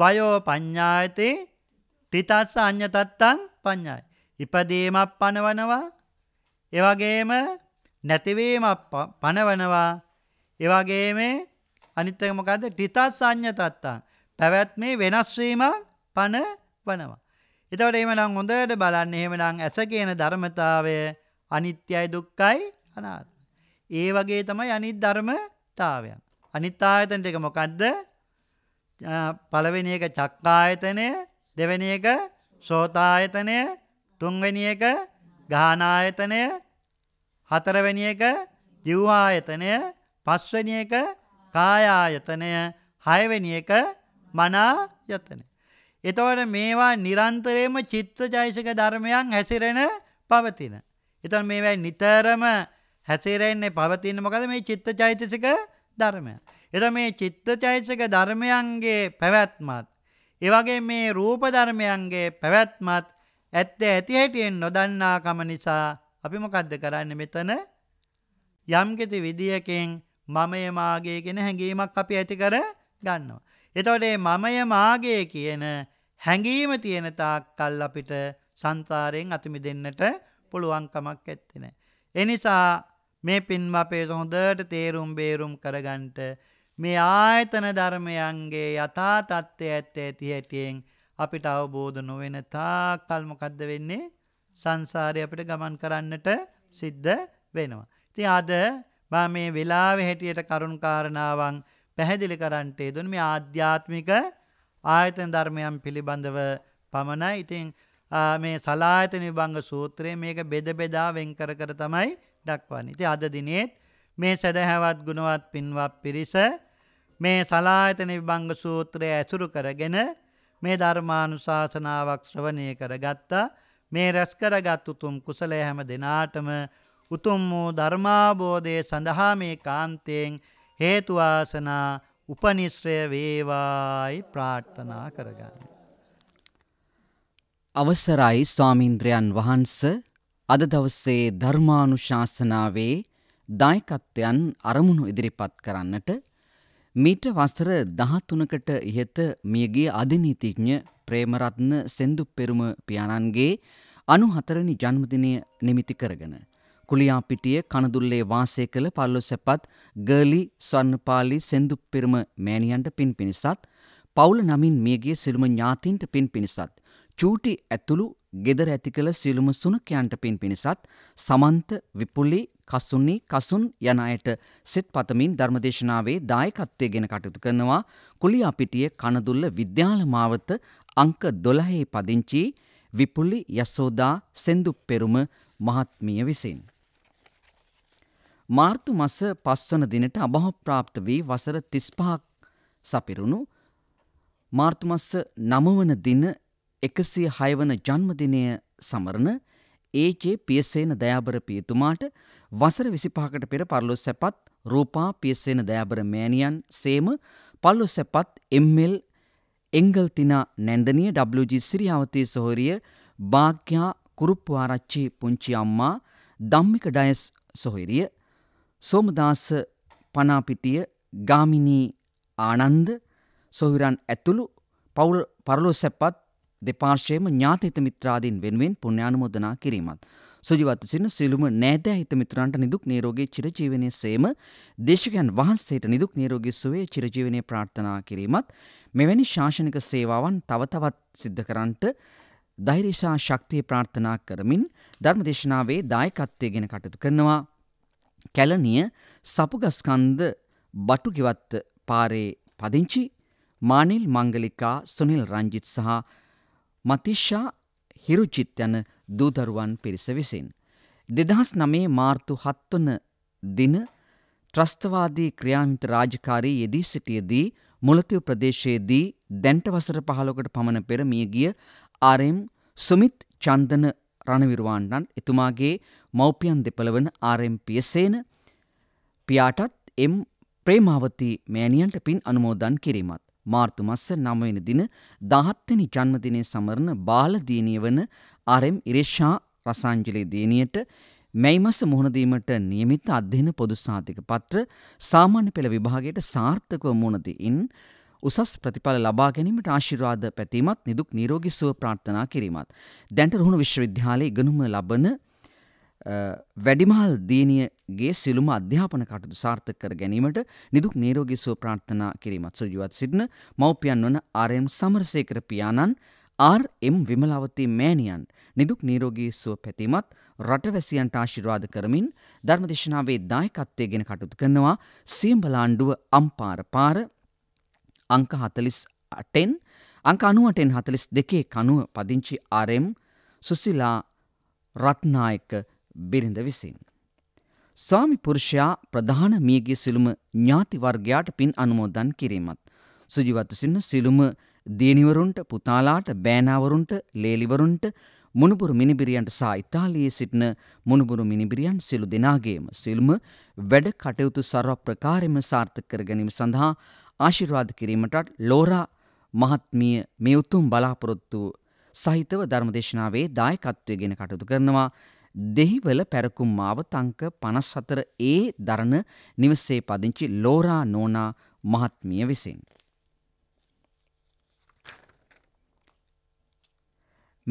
වයෝ ප්ඥායති ටිතස්ස අ්‍යතත්තං ප්ඥායි. ඉපදීමක් පනවනවා එවගේම නැතිවීමක් පනවනවා එවගේම අනිත්තකමකද ටිතත් සං්ඥතත්තා පැවැත්මේ වෙනස්වීම පන වනවා. එතවට එමනම් හොඳට බලන්න එහෙමනම් ඇස කියන ධර්මතාවය අනිත්‍යයි දුක්කයි අනාත්. ඒ වගේ තමයි අනිත් ධර්මතාවයන්. අනිත් ආයතනට එක මොකක්ද පළවෙනි එක චක්කායතනය දෙවැනි එක සෝතායතනය තුන්වැනි එක ගානායතනය හතරවැනි එක දිව්වායතනය පස්වැනි එක කායායතනය හයවැනි එක මනායතනය. එතවට මේවා නිරන්තරයම චිත්ත ජයිසික ධර්මයන් හැසිරෙන පවතින. එතන් මේවැයි නිතරම හැසේරෙන්නේ පවතින මොකද මේ චිත්ත චෛතසික ධර්මයන්. එතකොට මේ චිත්ත චෛතසික ධර්මයන්ගේ පැවැත්මත් ඒ වගේ මේ රූප ධර්මයන්ගේ පැවැත්මත් ඇත්ත ඇති හැටියෙන් නොදන්නාකම නිසා අපි මොකද්ද කරන්නේ මෙතන? යම්කිසි විදියකින් මමය මාගේ කියන හැඟීමක් අපි ඇති කර ගන්නවා. එතකොට මමය මාගේ කියන හැඟීම තියෙන තාක්කල් අපිට සංසාරයෙන් අතුමි දෙන්නට පුළුවන්කමක් ඇත්තේ නැහැ. එනිසා මේ පින්වපේ හොඳට තේරුම් බේරුම් කරගන්ට මේ ආයතන ධර්මයන්ගේ යථා තත්ත්වය ඇත්ත ඇති හැටියෙන් අපිට අවබෝධ නොවෙන තා කල්මකද්ද වෙන්නේ සංසාරය අපිට ගමන් කරන්නට සිද්ධ වෙනවා. ති අද බා මේ වෙලාව හැටියට කරුණුකාරණාවන් පැහැදිලි කරන්ටේ දුන් මේ ආධ්‍යාත්මික ආයතන ධර්මයන් පිළිබඳව පමණයි ඉතිං මේ සලායතන විභංග සූත්‍රයේ මේක බෙද බෙදා වෙන්කර කර තමයි දක්වන්න. ඉති අද දිනේත් මේ සැදහැවත් ගුණවත් පින්වත් පිරිස මේ සලායතන විභංග සූත්‍රය ඇසුරු කරගෙන මේ ධර්මානු ශාසනාවක් ශ්‍රවණය කරගත්තා මේ රැස්කරගත් උතුම් කුසලය හැම දෙනාටම උතුම් වූ ධර්මාබෝධය සඳහා මේ කාන්තයෙන් හේතුවාසනා උපනිශ්‍රය වේවායි ප්‍රාර්ථනා කරගන්න. අවසරයි ස්වාමීන්ද්‍රයන් වහන්ස අද දවසේ ධර්මානුශාසනාවේ දායකත්වයන් අරමුණු ඉදිරිපත් කරන්නට මීට වසර 13කට ඉහත මියගිය අධිනීතිඥ ප්‍රේමරත්න සෙන්දුපෙරුම පියාණන්ගේ 94වෙනි ජන්මදිනය නිමිති කරගෙන කුලියාපිටිය කනදුල්ලේ වාසය කළ පල්ලොසැපත් ගර්ලි ස්වර්ණපාලි සෙන්දුපෙරුම මෑණියන්ට පින් පිණිසත් පවුල නමින් මියගිය සිළුම ඥාතීන්ට පින් පිණිසත් චූටි ඇතුළු ගෙදර ඇති කළ සියලුම සුනකයන්ට පින් පිණිසත් සමන්ත විපුලි කසුන්නේ කසුන් යන අයට සෙත් පතමින් ධර්මදේශනාවේ දායකත්වය ගෙන කටයුතු කරනවා කුලියාපිටිය කනදුල්ල විද්‍යාල මාවත අංක 12 පදිංචි විපුලි යසෝදා සෙන්දු පෙරුම මහත්මිය විසින් මාර්තු මස 5 වන දිනට අභාවප්‍රාප්ත වී වසර 35ක් සපිරුණු මාර්තු මස 9 වන දින එකසිය හයවන ජන්මදිනය සමරණ ඒජේ පියසේන දයාබර පියතුමාට වසර විසිපාකට පෙර පරලොස් සැපත් රූපා පියසේන දයාබර මෑණියන් සේම පල්ලොස් සැපත් එම්මල් එංගල්තිනා නැන්දනිය WG සිරියාවතී සොහොරිය භාග්‍යා කුරුප්පු ආරච්චි පුංචි අම්මා ධම්මික ඩයස් සොහොරිය සෝමදාස පනාපිටිය ගාමිණී ආනන්ද සොහිරන් ඇතුළු පවුල් පරලොස් සැපත් දෙපාර්ශයම ඥාතිත මිත්‍රාදීන් වෙනුවෙන් පුුණ්‍යානුමෝදනා කිරීමත්. සුජිවත්ත සින සිළුම නෑදෑ හිතමිතුරන්ට නිදුක් නේරෝගේ චිරජීවනය සේම දේශකයන් වහන්සේට නිදුක් නේරෝගේ සුවේ චිරජීවනය ප්‍රාර්ථනා කිරීමත් මෙවැනි ශාසනික සේවාවන් තවතවත් සිද්ධ කරන්ට දෛරිසා ශක්තිය ප්‍රාර්ථනා කරමින් ධර්මදේශනාවේ දායකත්වය ගෙන කටතු කරනවා. කැලනිය සපුගස්කන්ද බටුගිවත්ත පාරේ පදිංචි මානිල් මංගලිකා සුනිල් රංජිත් සහ මතිෂ්‍යා හිරුචිත් යන දූදරුවන් පිරිස විසින්. දෙදහස් නමේ මාර්තු හත්වන දින ත්‍රස්තවාදී ක්‍රියාමිත රාජකාරී යෙදී සිටියදී මුලතිව් ප්‍රදේශයේදී දැන්ට වසර පහලොකට පමණ පෙර මියගිය ආරම් සුමිත් චන්දන රණවිරුවන්ටන් එතුමාගේ මව්පියන් දෙපළවන ආරම් පියසේන පියාටත් එම් ප්‍රේමාවති මෑණියන්ට පින් අනුමෝදන් කිරීමත්. මාර්තු මස 9 වෙනි දින 17 වෙනි ජන්මදිනයේ සමරන බාල දිනිය වන RM ඉරේෂා රසාංජලේ දිනියට මැයි මස මුහුණ දීමට નિયમિત අධ්‍යයන පොදු සාතික පත්‍ර සාමාන්‍ය පෙළ විභාගයට සාර්ථකව මුහුණ දීමින් උසස් ප්‍රතිඵල ලබා ගැනීමට ආශිර්වාද පැතීමත් නිදුක් නිරෝගී සුව ප්‍රාර්ථනා කිරීමත් දැන්ට රුහුණු විශ්වවිද්‍යාලයේ ඉගෙනුම ලබන වැඩිමහල් දිනිය ගේ සිළුම අධ්‍යාපන කටයුතු සාර්ථක කර ගැනීමට නිදුක් නිරෝගී සුව ප්‍රාර්ථනා කිරීමත් සුජීවත් සිටින මව්පියන් වන ආර්.එම්. සමරසේකර පියාණන් ආර්.එම්. විමලවති මෑණියන් නිදුක් නිරෝගී සුව පැතීමත් රටවැසියන්ට ආශිර්වාද කරමින් ධර්මදේශනාවේ දායකත්වයේගෙන කටයුතු කරනවා සියඹලාණ්ඩුව අම්පාර පාර අංක 48න් අංක 98න් 42 කනුව පදිංචි ආර්.එම්. සුසිලා රත්නායක බිරිඳ විසිනි සාමිපුරුෂයා ප්‍රධාන මියගේ සිළුම ඥාති වර්ගයාට පින් අනුමෝදන් කිරීමත්. සුජිවත සින්න සිළුම දියණිවරුන්ට පුතාලාට බෑනාවරුන්ට ලේලිවරුන්ට මුණුබුරු මිනිබිරියන්ට සහ ඉතාලියේ සිටින මුණුබුරු මිනිබිරියන් සිළු දෙනාගේම සිළුම වැඩ කටයුතු සර්ව ප්‍රකාරයෙන්ම සාර්ථක කර ගැනීම සඳහා ආශිර්වාද කිරීමටත් ලෝරා මහත්මිය මේ උතුම් බලාපොරොත්තු සහිතව ධර්මදේශනාවේ දායකත්වයගෙන කටයුතු කරනවා දෙහිවල පැරකුම්මාව තංක 54 ඒ දරණ නිවසේ පදිංචි ලෝරා නෝනා මහත්මිය විසින්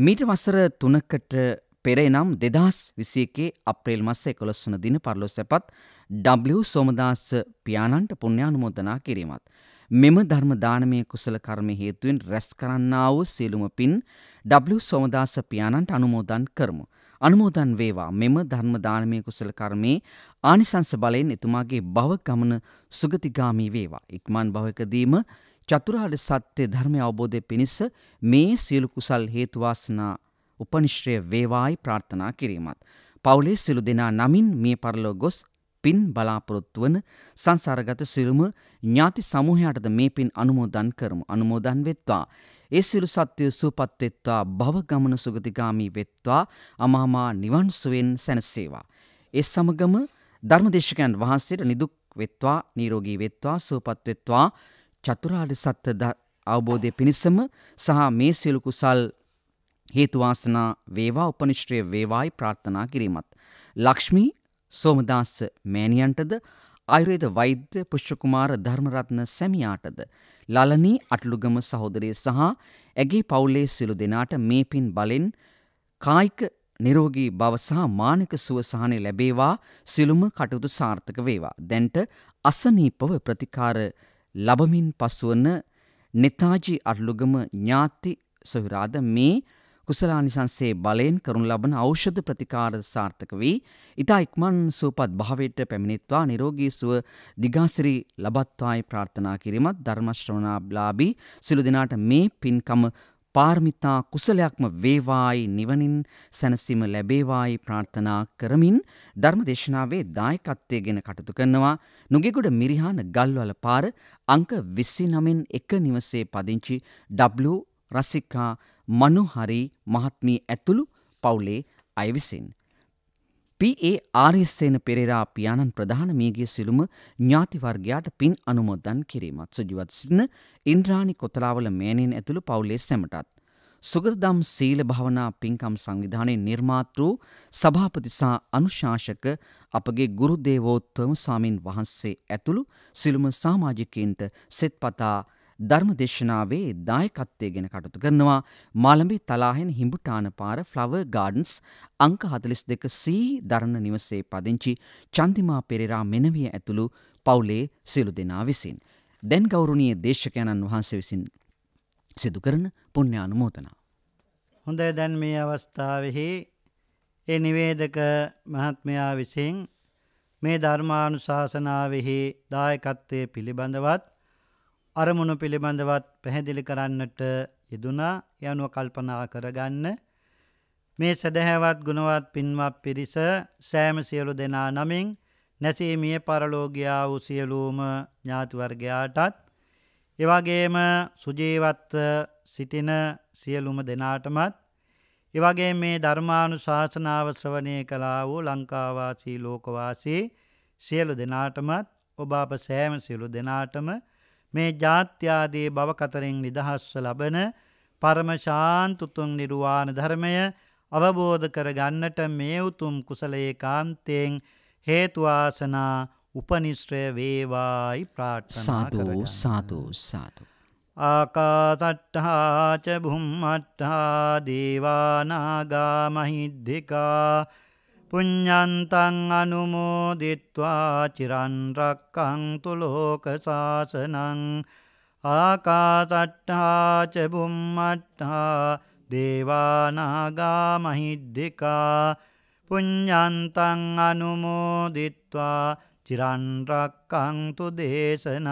මීට වසර 3කට පෙර එනම් 2021 අප්‍රේල් මාස 11 වන දින පරිලෝසැපත් W සෝමදාස පියාණන්ට පුණ්‍යානුමෝදනා කිරීමත් මෙම ධර්ම දානමය කුසල කර්ම හේතුවෙන් රැස් කරන්නා වූ සියලුම පින් W සෝමදාස පියාණන්ට අනුමෝදන් කරමු. අනුමෝදන් වේවා මෙම ධර්ම දානමය කුසල කර්මේ ආනිසංස බලයෙන් එතුමාගේ භව ගමන සුගතිගාමී වේවා. ඉක්මන් භවකදීම චතුරාර්ය සත්‍ය ධර්මය අවබෝධය පිණිස මේ සියලු කුසල් හේතු වාසනා උපනිශ්‍රය වේවායි ප්‍රාර්ථනා කිරීමත්. පවුලේ සියලු දෙනා නමින් මේ පරලෝ ගොස් පින් බලාපොරොත්තු වන සංසාරගත සිරුම ඥාති සමූහයටද මේ පින් අනුමෝදන් කරමු. අනුමෝදන් වෙත්වා. ඒ සිරු සත්‍යය සූපත්වෙත්වා භවගමන සුගතිකාමී වෙත්වා අමාමා නිවන්සුවෙන් සැනසේවා. ඒ සමගම ධර්මදේශකයන් වහන්සේට නිදුක් වෙත්වා නීරෝගී වෙත්වා සූපත්වෙත්වා චතුරාර්ය සත්‍ය අවබෝධය පිණිසම සහ මේ සියලු කුසල් හේතුවාසනා වේවා උපනිශ්‍රය වේවායි ප්‍රාර්ථනා කිරීමත්. ලක්ෂ්මී සෝමදාස මෑණියන්ටද ආයුර්වේද වෛද්‍ය පුෂ්පකුමාර ධර්මරත්න සැමියාටද ලලනී අටලුගම සහෝදරය සහ ඇගේ පවුලේ සිළු දෙනාට මේ පින් බලෙන් කායික නිරෝගී බව සහ මානක සුවසහනය ලැබේවා සිළුම කටයුතු සාර්ථක වේවා. දැන්ට අසනීපව ප්‍රතිකාර ලබමින් පසුවන නෙතාජි අටලුගම ඥාති සොහිරාද මේ කුසලානිසංසේ බලයෙන් කරනු ලබන ඖෂධ ප්‍රතිකාර සාර්ථක වී ඉතා ඉක්මන් සූපත් භාවයට පැමිණිත්වා නිරෝගී සුව දිගාසිරි ලබත්වායි ප්‍රාර්ථනා කිරීමත් ධර්මශ්‍රවණාබ්ලාබී සිළු දෙනාට මේ පින්කම පාර්මිතා කුසලයක්ම වේවායි නිවනින් සැනසීම ලැබේවායි ප්‍රාර්ථනා කරමින් ධර්මදේශනාවේ දායකත්වයගෙන කටතු කරනවා නුගෙගොඩ මිරිහාන ගල්වල පාර අංක 29න් 1 නිවසේ පදිංචි W රසිකා මනුහරි මහත්මී ඇතුළු පවුලේ අය විසින්. පඒ ආරිස්සේන පෙරේරා පියාණන් ප්‍රධාන මියගේ සිළුම ඥාතිවර්ගයාට පින් අනුමොදන් කිරීමත් සුජිවත් සිටින ඉන්ද්‍රාණි කොතලාවල මේනෙන් ඇතුළු පවුලේ සැමටත්. සුගරදම් සීල භාවනා පින්කම් සංවිධානයේ නිර්මාතෘ සභාපතිසා අනුශාසක අපගේ ගුරුදේවෝත්තම ස්වාමින් වහන්සේ ඇතුළු සිළුම සාමාජිකයන්ට සෙත්පතා ධර්මදේශනාවේ දායකත්වය ගෙන කටයුතු කරනවා මාළඹේ තලාහෙන් හිඹුටාන පාර ෆ්ලවර් ගාඩන්ස් අංක 42 C දරණ නිවසේ පදිංචි චන්දිමා පෙරේරා මෙනවිය ඇතුළු පවුලේ සියලු දෙනා විසින් දැන් ගෞරවනීය දේශකයන්න් වහන්සේ විසින් සිදු කරන පුණ්‍ය අනුමෝදනා හොඳයි දැන් මේ අවස්ථාවෙහි ඒ නිවේදක මහත්මයා විසින් මේ ධර්මානුශාසනාවෙහි දායකත්වයේ පිළිබඳවත් අරමුණු පිළිබඳවත් පැහැදිලි කරන්නට යෙදුනා යනුව කල්පනා කරගන්න මේ සදහැවත් ගුණවත් පින්වත් පිරිස සෑම සියලු දෙනා නමින් නැසීමිය පරලෝගියා වූ සියලූම ඥාතිවර්ගයාටත් එවගේම සුජීවත් සිටින සියලුම දෙනාටමත් එවගේ මේ ධර්මානු ශාසනාව ශ්‍රවණය කලා වූ ලංකාවාසී ලෝකවාසී සියලු දෙනාටමත් ඔබ අප සෑම සියලු දෙනාටම මේ ජාත්‍යාදී බව කතරෙන් නිදහස්ව ලබන පරම ශාන්තුතුන් නිර්වාණ ධර්මය අවබෝධ කර ගන්නට මේ උතුම් කුසලයේ කාන්තෙන් හේතු වාසනා උපනිශ්‍රය වේවායි ප්‍රාර්ථනා කරගන්න. සාදු සාදු සාදු. ආකාසට්ඨා ච බුම්මට්ඨා දේවා නාගා මහිද්దికා පුඤ්ඥන්තන් අනුමෝදිත්වා චිරන්රක්කං තුළෝක සාසනං ආකාතට්ඨාච බුම්මට්හා දේවානාගා මහිද්දිකා පුඤ්ඥන්තන් අනුමෝදිත්වා චිරන්රක්කංතු දේශනං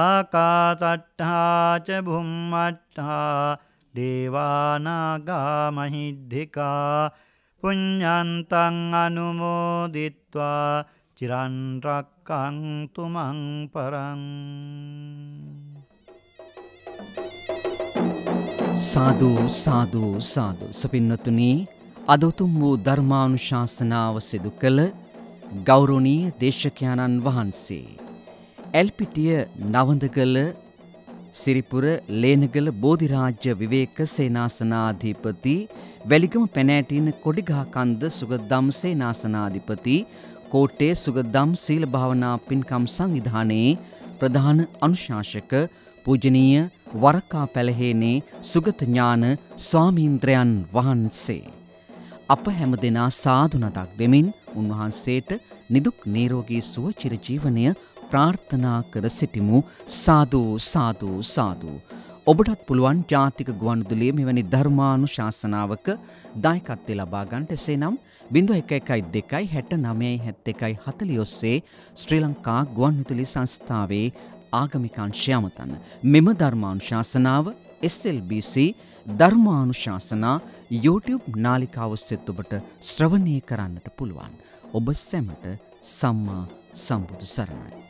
ආකාතට්ඨාච බුම්මට්හා දේවානාගා මහිද්දිකා පුඤ්ඥන්තං අනුමෝදිත්වා චිරන්රක්කංතුමං පරං සාධූ සාධූ සාධු සපින්නතුනී අදොතුම් වූ ධර්මානු ශාසනාව සිදු කළ ගෞරුණී දේශකයාණන් වහන්සේ. ඇල්පිටිය නවඳගල සිරිපුර ලේනගල බෝධිරාජ්‍ය විවේක සේනාසනාධිපති වැලිගම පැනෑටින කොඩිගහ කන්ද සුගදම් සේනාසනාධිපති කෝට්ටේ සුගදම් සීල භාවනා පින්කම් සංවිධානයේ ප්‍රධාන අනුශාසක පූජනීය වරකා පැලහේනේ සුගත ඥාන ස්වාමීන්ද්‍රයන් වහන්සේ අප හැමදෙනා සාදු නතක් දෙමින් උන්වහන්සේට නිදුක් නිරෝගී සුව චිරජීවනය ප්‍රාර්ථනා කර සිටිමු සාදු සාදු සාදු. ඔබටත් පුළුවන් ජාතික ගුවන්විදුලියේ මෙවැනි ධර්මානුශාසනාවක දායකත්වය ලබා ගන්නට එසේනම් 0112 69 71 40 ශ්‍රී ලංකා ගුවන්විදුලි සංස්ථාවේ ආගමික අංශය අමතන්න. මෙම ධර්මානුශාසනාව SLBC ධර්මානුශාසනා YouTube නාලිකාව ඔස්සේත් ඔබට ශ්‍රවණය කරන්නට පුළුවන්. ඔබ සැමට සම්මා සම්බුදු සරණයි.